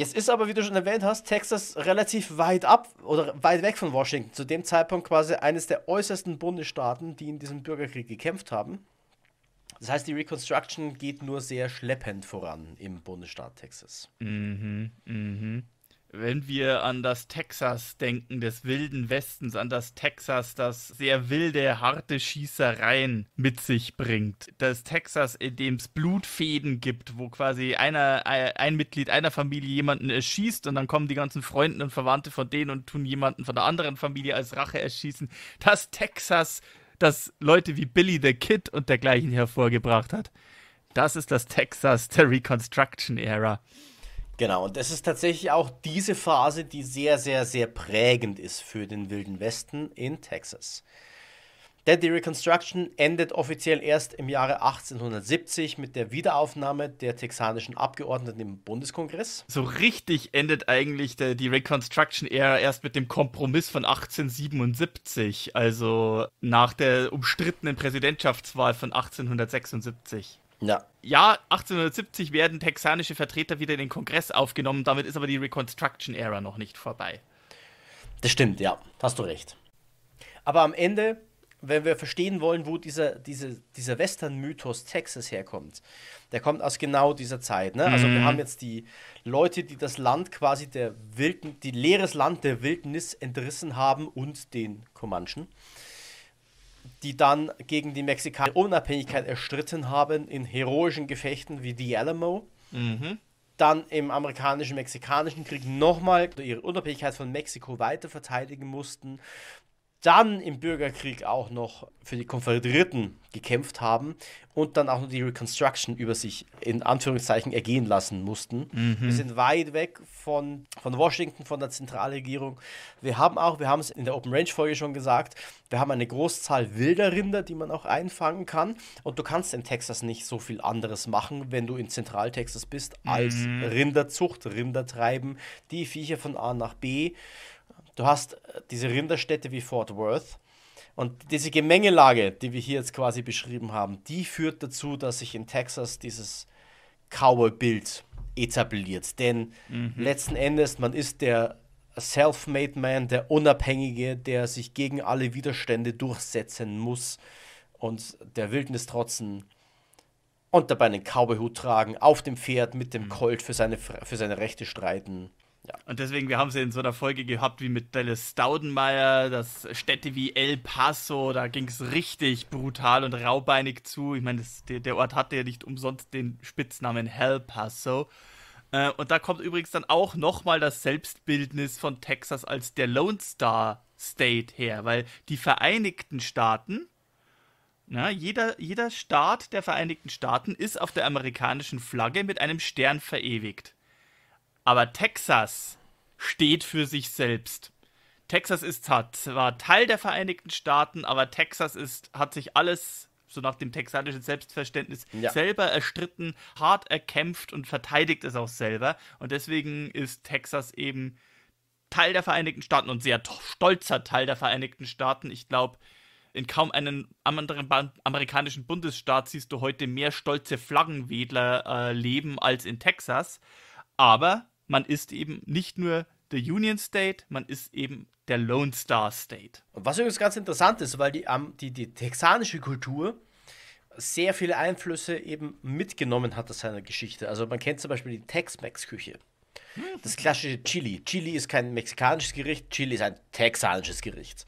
Jetzt ist aber, wie du schon erwähnt hast, Texas relativ weit ab oder weit weg von Washington. Zu dem Zeitpunkt quasi eines der äußersten Bundesstaaten, die in diesem Bürgerkrieg gekämpft haben. Das heißt, die Reconstruction geht nur sehr schleppend voran im Bundesstaat Texas. Mhm, mhm wenn wir an das Texas denken, des wilden Westens, an das Texas, das sehr wilde, harte Schießereien mit sich bringt. Das Texas, in dem es Blutfäden gibt, wo quasi einer, äh, ein Mitglied einer Familie jemanden erschießt und dann kommen die ganzen Freunde und Verwandte von denen und tun jemanden von der anderen Familie als Rache erschießen. Das Texas, das Leute wie Billy the Kid und dergleichen hervorgebracht hat. Das ist das Texas der Reconstruction Era. Genau, und das ist tatsächlich auch diese Phase, die sehr, sehr, sehr prägend ist für den Wilden Westen in Texas. Denn die Reconstruction endet offiziell erst im Jahre 1870 mit der Wiederaufnahme der texanischen Abgeordneten im Bundeskongress. So richtig endet eigentlich die Reconstruction eher erst mit dem Kompromiss von 1877, also nach der umstrittenen Präsidentschaftswahl von 1876. Ja. Ja, 1870 werden texanische Vertreter wieder in den Kongress aufgenommen, damit ist aber die Reconstruction Era noch nicht vorbei. Das stimmt, ja, hast du recht. Aber am Ende, wenn wir verstehen wollen, wo dieser, diese, dieser Western-Mythos Texas herkommt, der kommt aus genau dieser Zeit. Ne? Also mhm. wir haben jetzt die Leute, die das Land quasi der Wilden, die leeres Land der Wildnis entrissen haben und den Comanchen die dann gegen die Mexikaner Unabhängigkeit erstritten haben in heroischen Gefechten wie The Alamo. Mhm. Dann im amerikanischen-mexikanischen Krieg nochmal ihre Unabhängigkeit von Mexiko weiter verteidigen mussten dann im Bürgerkrieg auch noch für die Konföderierten gekämpft haben und dann auch noch die Reconstruction über sich in Anführungszeichen ergehen lassen mussten. Mhm. Wir sind weit weg von, von Washington, von der Zentralregierung. Wir haben auch, wir haben es in der Open Range Folge schon gesagt, wir haben eine Großzahl wilder Rinder, die man auch einfangen kann. Und du kannst in Texas nicht so viel anderes machen, wenn du in Zentraltexas bist, als mhm. Rinderzucht, Rinder treiben, die Viecher von A nach B Du hast äh, diese Rinderstädte wie Fort Worth. Und diese Gemengelage, die wir hier jetzt quasi beschrieben haben, die führt dazu, dass sich in Texas dieses Cowboy-Bild etabliert. Denn mhm. letzten Endes, man ist der Self-Made Man, der Unabhängige, der sich gegen alle Widerstände durchsetzen muss und der Wildnis trotzen und dabei einen Cowboy-Hut tragen, auf dem Pferd mit dem mhm. Colt für seine, für seine Rechte streiten. Ja. Und deswegen, wir haben es in so einer Folge gehabt wie mit Dallas Staudenmeier, dass Städte wie El Paso, da ging es richtig brutal und raubeinig zu. Ich meine, der, der Ort hatte ja nicht umsonst den Spitznamen Hell Paso. Äh, und da kommt übrigens dann auch nochmal das Selbstbildnis von Texas als der Lone Star State her, weil die Vereinigten Staaten, na, jeder, jeder Staat der Vereinigten Staaten ist auf der amerikanischen Flagge mit einem Stern verewigt. Aber Texas steht für sich selbst. Texas ist zwar Teil der Vereinigten Staaten, aber Texas ist, hat sich alles so nach dem texanischen Selbstverständnis ja. selber erstritten, hart erkämpft und verteidigt es auch selber. Und deswegen ist Texas eben Teil der Vereinigten Staaten und sehr stolzer Teil der Vereinigten Staaten. Ich glaube, in kaum einem anderen amerikanischen Bundesstaat siehst du heute mehr stolze Flaggenwedler äh, leben als in Texas aber man ist eben nicht nur der Union State, man ist eben der Lone Star State. Und was übrigens ganz interessant ist, weil die, ähm, die, die texanische Kultur sehr viele Einflüsse eben mitgenommen hat aus seiner Geschichte. Also man kennt zum Beispiel die Tex-Mex-Küche. Hm. Das klassische Chili. Chili ist kein mexikanisches Gericht, Chili ist ein texanisches Gericht.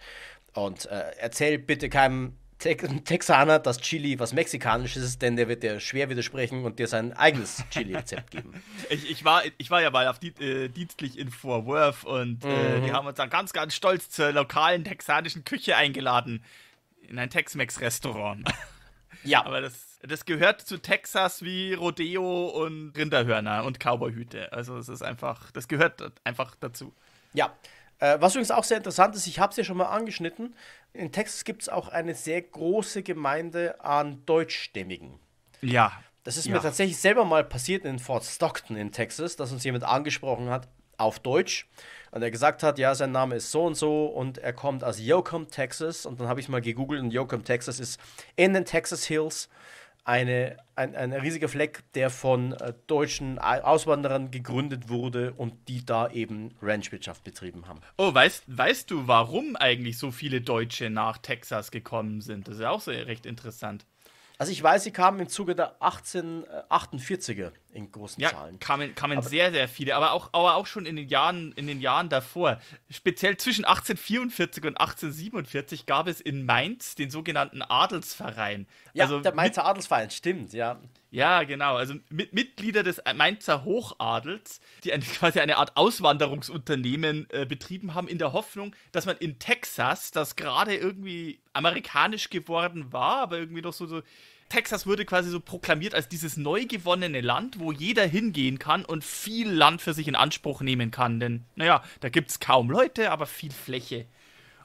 Und äh, erzähl bitte keinem Tex Texaner das Chili was Mexikanisches ist, denn der wird dir schwer widersprechen und dir sein eigenes Chili-Rezept geben. Ich, ich, war, ich war ja mal auf die, äh, dienstlich in Fort Worth und äh, mhm. äh, die haben uns dann ganz, ganz stolz zur lokalen texanischen Küche eingeladen. In ein Tex-Mex-Restaurant. Ja. Aber das, das gehört zu Texas wie Rodeo und Rinderhörner und Cowboyhüte. Also es ist einfach, das gehört einfach dazu. Ja. Äh, was übrigens auch sehr interessant ist, ich habe es ja schon mal angeschnitten, in Texas gibt es auch eine sehr große Gemeinde an Deutschstämmigen. Ja. Das ist ja. mir tatsächlich selber mal passiert in Fort Stockton in Texas, dass uns jemand angesprochen hat auf Deutsch und er gesagt hat, ja, sein Name ist so und so und er kommt aus Yoakum, Texas und dann habe ich mal gegoogelt und Yoakum, Texas ist in den Texas Hills eine, ein, ein riesiger Fleck, der von äh, deutschen Auswanderern gegründet wurde und die da eben Ranchwirtschaft betrieben haben. Oh, weißt, weißt du, warum eigentlich so viele Deutsche nach Texas gekommen sind? Das ist ja auch so recht interessant. Also ich weiß, sie kamen im Zuge der 1848er in großen ja, Zahlen. Kamen, kamen aber, sehr, sehr viele, aber auch, aber auch schon in den Jahren, in den Jahren davor. Speziell zwischen 1844 und 1847 gab es in Mainz den sogenannten Adelsverein. Ja, also der Mainzer mit, Adelsverein, stimmt, ja. Ja, genau. Also mit, Mitglieder des Mainzer Hochadels, die eine, quasi eine Art Auswanderungsunternehmen äh, betrieben haben, in der Hoffnung, dass man in Texas, das gerade irgendwie amerikanisch geworden war, aber irgendwie doch so, so Texas würde quasi so proklamiert als dieses neu gewonnene Land, wo jeder hingehen kann und viel Land für sich in Anspruch nehmen kann. Denn, naja, da gibt es kaum Leute, aber viel Fläche.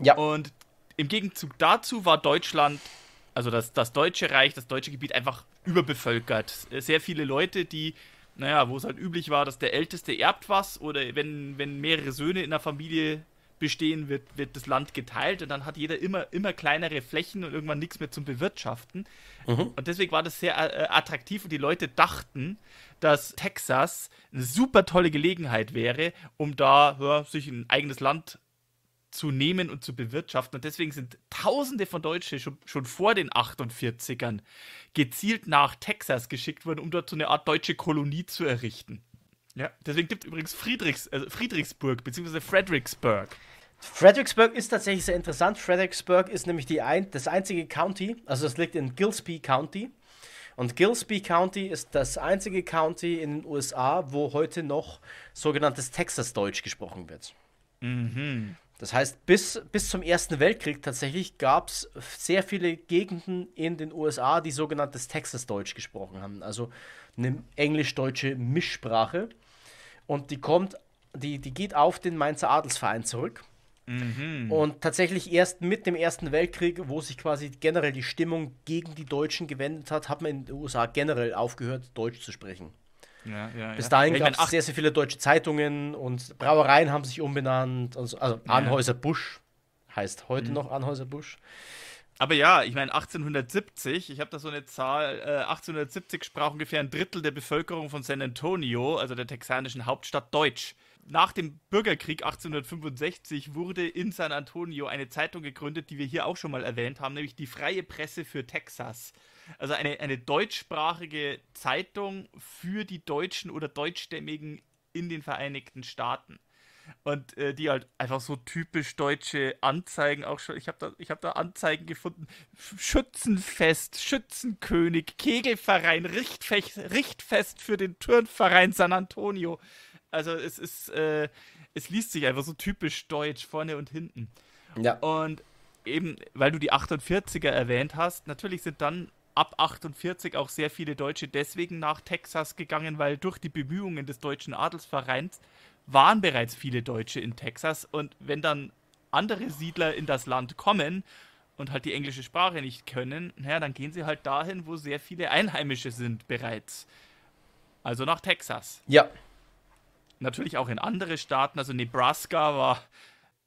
Ja. Und im Gegenzug dazu war Deutschland, also das, das Deutsche Reich, das deutsche Gebiet einfach überbevölkert. Sehr viele Leute, die naja, wo es halt üblich war, dass der Älteste erbt was oder wenn, wenn mehrere Söhne in der Familie bestehen, wird, wird das Land geteilt und dann hat jeder immer, immer kleinere Flächen und irgendwann nichts mehr zum Bewirtschaften. Mhm. Und deswegen war das sehr äh, äh, attraktiv und die Leute dachten, dass Texas eine super tolle Gelegenheit wäre, um da ja, sich ein eigenes Land zu nehmen und zu bewirtschaften. Und deswegen sind Tausende von Deutschen schon, schon vor den 48ern gezielt nach Texas geschickt worden, um dort so eine Art deutsche Kolonie zu errichten. Ja, deswegen gibt es übrigens Friedrichs, also Friedrichsburg bzw. Fredericksburg. Fredericksburg ist tatsächlich sehr interessant. Fredericksburg ist nämlich die ein, das einzige County, also das liegt in Gillespie County. Und Gillespie County ist das einzige County in den USA, wo heute noch sogenanntes Texas-Deutsch gesprochen wird. Mhm. Das heißt, bis, bis zum Ersten Weltkrieg tatsächlich gab es sehr viele Gegenden in den USA, die sogenanntes Texas-Deutsch gesprochen haben. Also eine englisch-deutsche Mischsprache. Und die kommt, die, die geht auf den Mainzer Adelsverein zurück. Mhm. Und tatsächlich erst mit dem Ersten Weltkrieg, wo sich quasi generell die Stimmung gegen die Deutschen gewendet hat, hat man in den USA generell aufgehört, Deutsch zu sprechen. Ja, ja, Bis dahin ja. gab es sehr, sehr viele deutsche Zeitungen und Brauereien haben sich umbenannt. Also, also Anhäuser Busch heißt heute mhm. noch Anhäuser Busch. Aber ja, ich meine 1870, ich habe da so eine Zahl, äh, 1870 sprach ungefähr ein Drittel der Bevölkerung von San Antonio, also der texanischen Hauptstadt, Deutsch. Nach dem Bürgerkrieg 1865 wurde in San Antonio eine Zeitung gegründet, die wir hier auch schon mal erwähnt haben, nämlich die Freie Presse für Texas. Also eine, eine deutschsprachige Zeitung für die Deutschen oder Deutschstämmigen in den Vereinigten Staaten und äh, die halt einfach so typisch deutsche Anzeigen auch schon. Ich habe da, hab da Anzeigen gefunden. Schützenfest, Schützenkönig, Kegelverein, Richtfest, Richtfest für den Turnverein San Antonio. Also es ist, äh, es liest sich einfach so typisch deutsch, vorne und hinten. Ja. Und eben, weil du die 48er erwähnt hast, natürlich sind dann ab 48 auch sehr viele Deutsche deswegen nach Texas gegangen, weil durch die Bemühungen des deutschen Adelsvereins waren bereits viele Deutsche in Texas und wenn dann andere Siedler in das Land kommen und halt die englische Sprache nicht können, naja, dann gehen sie halt dahin, wo sehr viele Einheimische sind bereits. Also nach Texas. Ja. Natürlich auch in andere Staaten, also Nebraska war,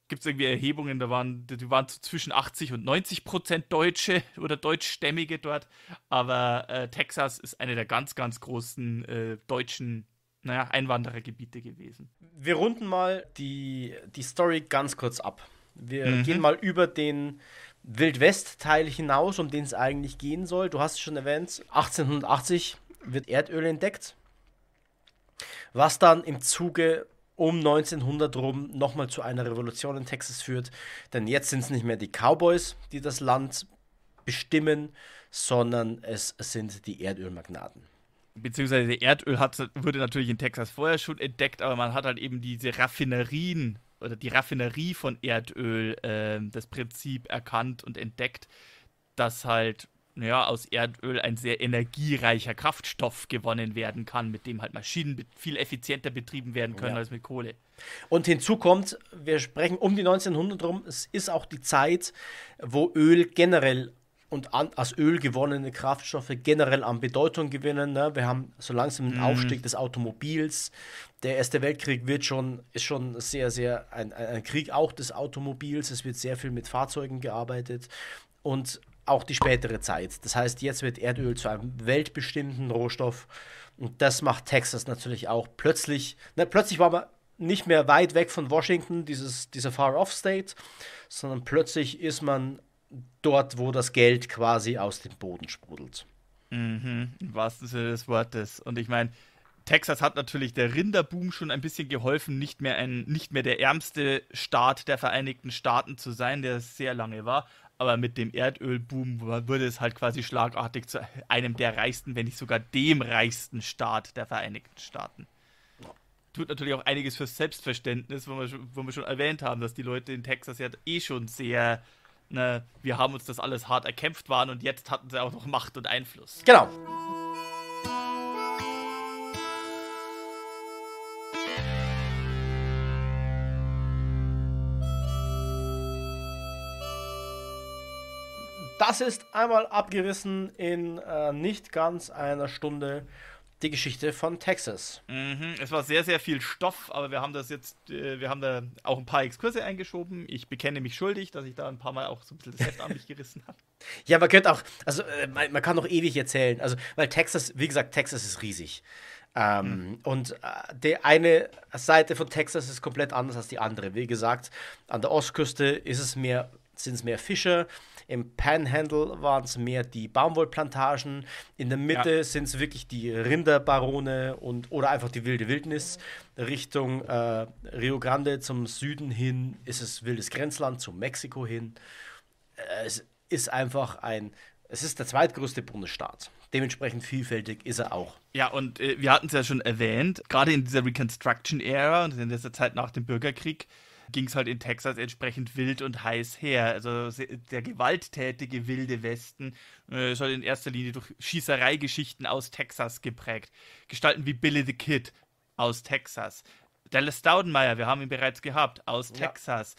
gibt es irgendwie Erhebungen, da waren, die waren zwischen 80 und 90 Prozent Deutsche oder Deutschstämmige dort, aber äh, Texas ist eine der ganz, ganz großen äh, deutschen naja, Einwanderergebiete gewesen. Wir runden mal die, die Story ganz kurz ab. Wir mhm. gehen mal über den Wildwest-Teil hinaus, um den es eigentlich gehen soll. Du hast es schon erwähnt, 1880 wird Erdöl entdeckt, was dann im Zuge um 1900 rum nochmal zu einer Revolution in Texas führt. Denn jetzt sind es nicht mehr die Cowboys, die das Land bestimmen, sondern es sind die Erdölmagnaten beziehungsweise Erdöl hat, wurde natürlich in Texas vorher schon entdeckt, aber man hat halt eben diese Raffinerien oder die Raffinerie von Erdöl äh, das Prinzip erkannt und entdeckt, dass halt ja, aus Erdöl ein sehr energiereicher Kraftstoff gewonnen werden kann, mit dem halt Maschinen viel effizienter betrieben werden können ja. als mit Kohle. Und hinzu kommt, wir sprechen um die 1900 rum, es ist auch die Zeit, wo Öl generell und an, als Öl gewonnene Kraftstoffe generell an Bedeutung gewinnen. Ne? Wir haben so langsam den mhm. Aufstieg des Automobils. Der Erste Weltkrieg wird schon, ist schon sehr, sehr ein, ein Krieg auch des Automobils. Es wird sehr viel mit Fahrzeugen gearbeitet und auch die spätere Zeit. Das heißt, jetzt wird Erdöl zu einem weltbestimmten Rohstoff. Und das macht Texas natürlich auch plötzlich. Ne, plötzlich war man nicht mehr weit weg von Washington, dieses, dieser Far-Off-State, sondern plötzlich ist man dort, wo das Geld quasi aus dem Boden sprudelt. Mhm, im wahrsten Sinne des Wortes. Und ich meine, Texas hat natürlich der Rinderboom schon ein bisschen geholfen, nicht mehr, ein, nicht mehr der ärmste Staat der Vereinigten Staaten zu sein, der es sehr lange war. Aber mit dem Erdölboom wurde es halt quasi schlagartig zu einem der reichsten, wenn nicht sogar dem reichsten Staat der Vereinigten Staaten. Tut natürlich auch einiges fürs Selbstverständnis, wo wir, wo wir schon erwähnt haben, dass die Leute in Texas ja eh schon sehr ne, wir haben uns das alles hart erkämpft waren und jetzt hatten sie auch noch Macht und Einfluss. Genau. Das ist einmal abgerissen in äh, nicht ganz einer Stunde die Geschichte von Texas. Mhm, es war sehr, sehr viel Stoff, aber wir haben das jetzt, äh, wir haben da auch ein paar Exkurse eingeschoben. Ich bekenne mich schuldig, dass ich da ein paar Mal auch so ein bisschen das Heft an mich gerissen habe. Ja, man könnte auch, also äh, man, man, kann noch ewig erzählen. Also, weil Texas, wie gesagt, Texas ist riesig. Ähm, mhm. Und äh, die eine Seite von Texas ist komplett anders als die andere. Wie gesagt, an der Ostküste ist es mehr sind es mehr Fische, im Panhandle waren es mehr die Baumwollplantagen, in der Mitte ja. sind es wirklich die Rinderbarone und oder einfach die wilde Wildnis. Richtung äh, Rio Grande zum Süden hin ist es wildes Grenzland, zu Mexiko hin. Äh, es ist einfach ein, es ist der zweitgrößte Bundesstaat. Dementsprechend vielfältig ist er auch. Ja, und äh, wir hatten es ja schon erwähnt, gerade in dieser Reconstruction-Ära und in dieser Zeit nach dem Bürgerkrieg ging es halt in Texas entsprechend wild und heiß her. Also der gewalttätige wilde Westen äh, ist halt in erster Linie durch Schießereigeschichten aus Texas geprägt. Gestalten wie Billy the Kid aus Texas. Dallas Staudenmeier, wir haben ihn bereits gehabt, aus ja. Texas.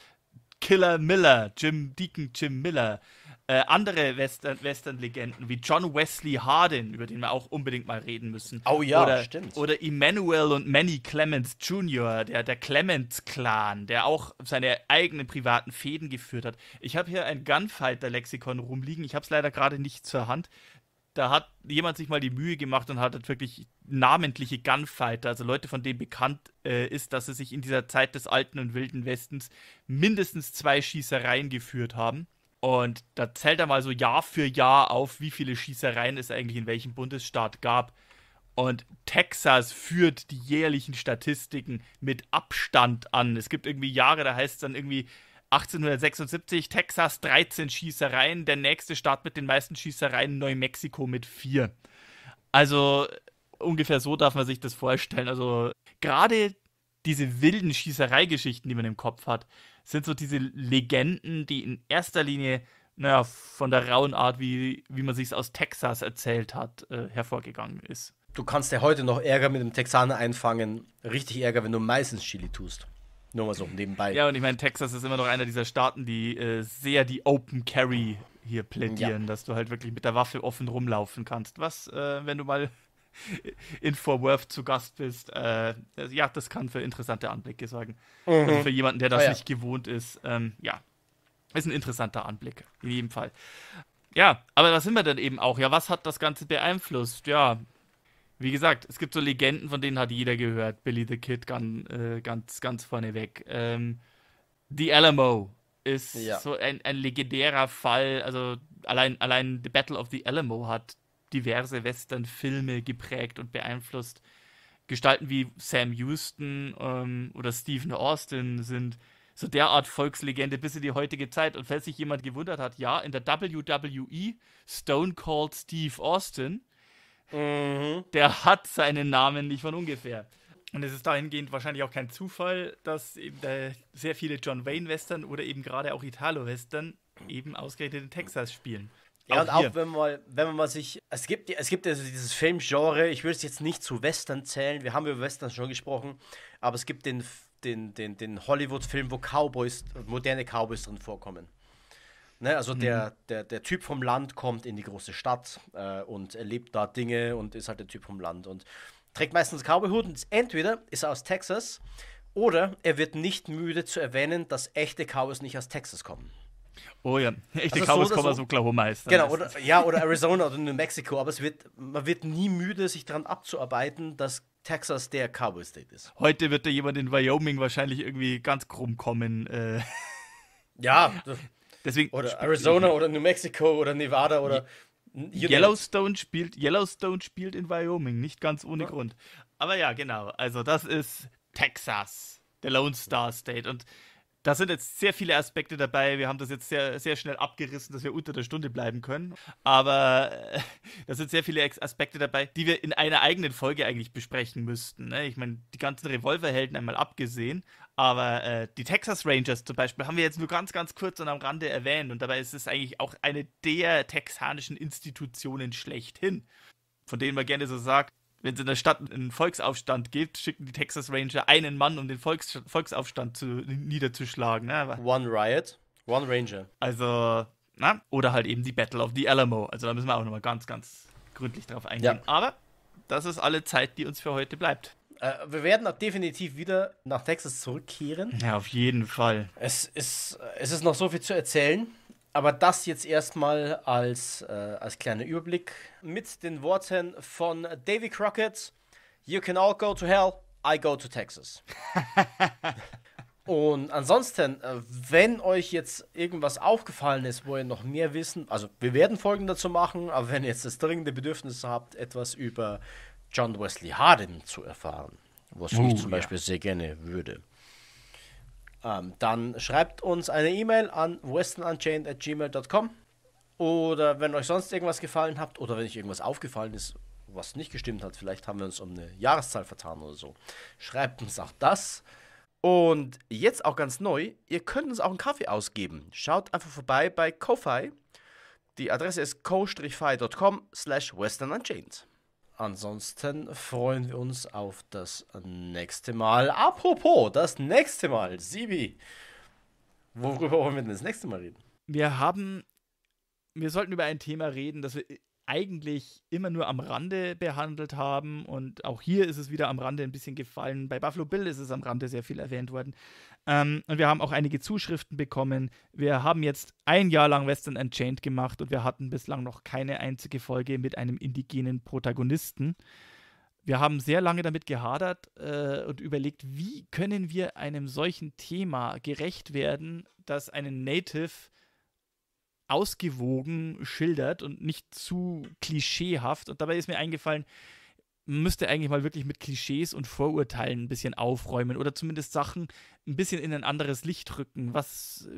Killer Miller, Jim Deacon Jim Miller äh, andere Western-Legenden Western wie John Wesley Hardin, über den wir auch unbedingt mal reden müssen. Oh ja, oder, stimmt. Oder Emmanuel und Manny Clements Jr., der, der Clements-Clan, der auch seine eigenen privaten Fäden geführt hat. Ich habe hier ein Gunfighter-Lexikon rumliegen. Ich habe es leider gerade nicht zur Hand da hat jemand sich mal die Mühe gemacht und hat wirklich namentliche Gunfighter, also Leute, von denen bekannt äh, ist, dass sie sich in dieser Zeit des alten und wilden Westens mindestens zwei Schießereien geführt haben. Und da zählt er mal so Jahr für Jahr auf, wie viele Schießereien es eigentlich in welchem Bundesstaat gab. Und Texas führt die jährlichen Statistiken mit Abstand an. Es gibt irgendwie Jahre, da heißt es dann irgendwie 1876 Texas 13 Schießereien, der nächste Staat mit den meisten Schießereien Neumexiko mit 4. Also ungefähr so darf man sich das vorstellen. Also gerade diese wilden Schießereigeschichten, die man im Kopf hat, sind so diese Legenden, die in erster Linie naja, von der rauen Art, wie, wie man sich aus Texas erzählt hat, äh, hervorgegangen ist. Du kannst ja heute noch Ärger mit dem Texaner einfangen. Richtig Ärger, wenn du meistens Chili tust. Nur mal so nebenbei. Ja, und ich meine, Texas ist immer noch einer dieser Staaten, die äh, sehr die Open Carry hier plädieren, ja. dass du halt wirklich mit der Waffe offen rumlaufen kannst. Was, äh, wenn du mal in Fort Worth zu Gast bist. Äh, ja, das kann für interessante Anblicke sorgen. Mhm. Also für jemanden, der das ah, ja. nicht gewohnt ist, ähm, ja, ist ein interessanter Anblick, in jedem Fall. Ja, aber da sind wir dann eben auch. Ja, was hat das Ganze beeinflusst? Ja, wie gesagt, es gibt so Legenden, von denen hat jeder gehört. Billy the Kid ganz, äh, ganz, ganz vorneweg. Ähm, The Alamo ist ja. so ein, ein legendärer Fall. Also allein, allein The Battle of the Alamo hat diverse Western-Filme geprägt und beeinflusst. Gestalten wie Sam Houston ähm, oder Stephen Austin sind so derart Volkslegende bis in die heutige Zeit. Und falls sich jemand gewundert hat, ja, in der WWE Stone Cold Steve Austin, mhm. der hat seinen Namen nicht von ungefähr. Und es ist dahingehend wahrscheinlich auch kein Zufall, dass eben sehr viele John Wayne Western oder eben gerade auch Italo Western eben ausgerechnet in Texas spielen. Ja, auch und auch wenn man, wenn man sich. Es gibt, es gibt also dieses Filmgenre, ich würde es jetzt nicht zu Western zählen, wir haben über Western schon gesprochen, aber es gibt den, den, den, den Hollywood-Film, wo Cowboys, moderne Cowboys drin vorkommen. Ne, also mhm. der, der, der Typ vom Land kommt in die große Stadt äh, und erlebt da Dinge und ist halt der Typ vom Land und trägt meistens Cowboyhut und entweder ist er aus Texas oder er wird nicht müde zu erwähnen, dass echte Cowboys nicht aus Texas kommen. Oh ja, echte also Cowboys so kommen aus Oklahoma heißt. Genau, oder, ja, oder Arizona oder New Mexico, aber es wird, man wird nie müde, sich daran abzuarbeiten, dass Texas der Cowboy State ist. Heute wird da jemand in Wyoming wahrscheinlich irgendwie ganz krumm kommen. Äh. Ja, deswegen. Oder Arizona oder New Mexico oder Nevada oder. Yellowstone spielt, Yellowstone spielt in Wyoming, nicht ganz ohne ja. Grund. Aber ja, genau. Also, das ist Texas, der Lone Star State. Und da sind jetzt sehr viele Aspekte dabei. Wir haben das jetzt sehr, sehr schnell abgerissen, dass wir unter der Stunde bleiben können. Aber äh, da sind sehr viele Aspekte dabei, die wir in einer eigenen Folge eigentlich besprechen müssten. Ne? Ich meine, die ganzen Revolverhelden einmal abgesehen. Aber äh, die Texas Rangers zum Beispiel haben wir jetzt nur ganz, ganz kurz und am Rande erwähnt. Und dabei ist es eigentlich auch eine der texanischen Institutionen schlechthin, von denen man gerne so sagt, wenn es in der Stadt einen Volksaufstand gibt, schicken die Texas Ranger einen Mann, um den Volks Volksaufstand zu, niederzuschlagen. Ne? One Riot, One Ranger. Also, na? Oder halt eben die Battle of the Alamo. Also da müssen wir auch nochmal ganz, ganz gründlich drauf eingehen. Ja. Aber das ist alle Zeit, die uns für heute bleibt. Äh, wir werden auch definitiv wieder nach Texas zurückkehren. Ja, auf jeden Fall. Es ist, es ist noch so viel zu erzählen. Aber das jetzt erstmal als, äh, als kleiner Überblick mit den Worten von Davy Crockett: You can all go to hell, I go to Texas. Und ansonsten, äh, wenn euch jetzt irgendwas aufgefallen ist, wo ihr noch mehr wissen, also wir werden Folgen dazu machen, aber wenn ihr jetzt das dringende Bedürfnis habt, etwas über John Wesley Hardin zu erfahren, was oh, ich zum ja. Beispiel sehr gerne würde, ähm, dann schreibt uns eine E-Mail an westernunchained.gmail.com oder wenn euch sonst irgendwas gefallen hat oder wenn euch irgendwas aufgefallen ist, was nicht gestimmt hat, vielleicht haben wir uns um eine Jahreszahl vertan oder so. Schreibt uns auch das. Und jetzt auch ganz neu, ihr könnt uns auch einen Kaffee ausgeben. Schaut einfach vorbei bei Ko-Fi. Die Adresse ist ko ficom slash westernunchained. Ansonsten freuen wir uns auf das nächste Mal. Apropos, das nächste Mal, Sibi. Worüber wollen wir denn das nächste Mal reden? Wir haben, wir sollten über ein Thema reden, das wir eigentlich immer nur am Rande behandelt haben. Und auch hier ist es wieder am Rande ein bisschen gefallen. Bei Buffalo Bill ist es am Rande sehr viel erwähnt worden. Ähm, und wir haben auch einige Zuschriften bekommen. Wir haben jetzt ein Jahr lang Western Unchained gemacht und wir hatten bislang noch keine einzige Folge mit einem indigenen Protagonisten. Wir haben sehr lange damit gehadert äh, und überlegt, wie können wir einem solchen Thema gerecht werden, dass einen Native ausgewogen schildert und nicht zu klischeehaft. Und dabei ist mir eingefallen, müsste eigentlich mal wirklich mit Klischees und Vorurteilen ein bisschen aufräumen oder zumindest Sachen ein bisschen in ein anderes Licht rücken. Was,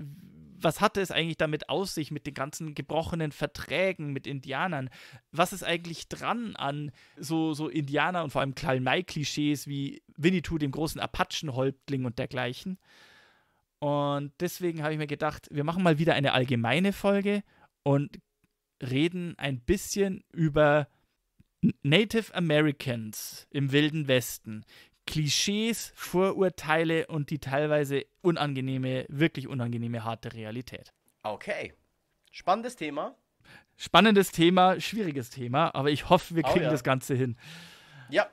was hatte es eigentlich damit aus sich mit den ganzen gebrochenen Verträgen mit Indianern? Was ist eigentlich dran an so, so Indianer und vor allem klein mai klischees wie Winnetou, dem großen Apachenhäuptling und dergleichen? Und deswegen habe ich mir gedacht, wir machen mal wieder eine allgemeine Folge und reden ein bisschen über Native Americans im Wilden Westen. Klischees, Vorurteile und die teilweise unangenehme, wirklich unangenehme, harte Realität. Okay. Spannendes Thema. Spannendes Thema, schwieriges Thema, aber ich hoffe, wir oh kriegen oh, ja. das Ganze hin. Ja,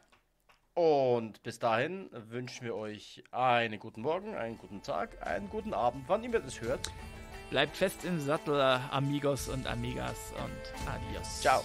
und bis dahin wünschen wir euch einen guten Morgen, einen guten Tag, einen guten Abend, wann ihr das hört. Bleibt fest im Sattel, Amigos und Amigas und Adios. Ciao.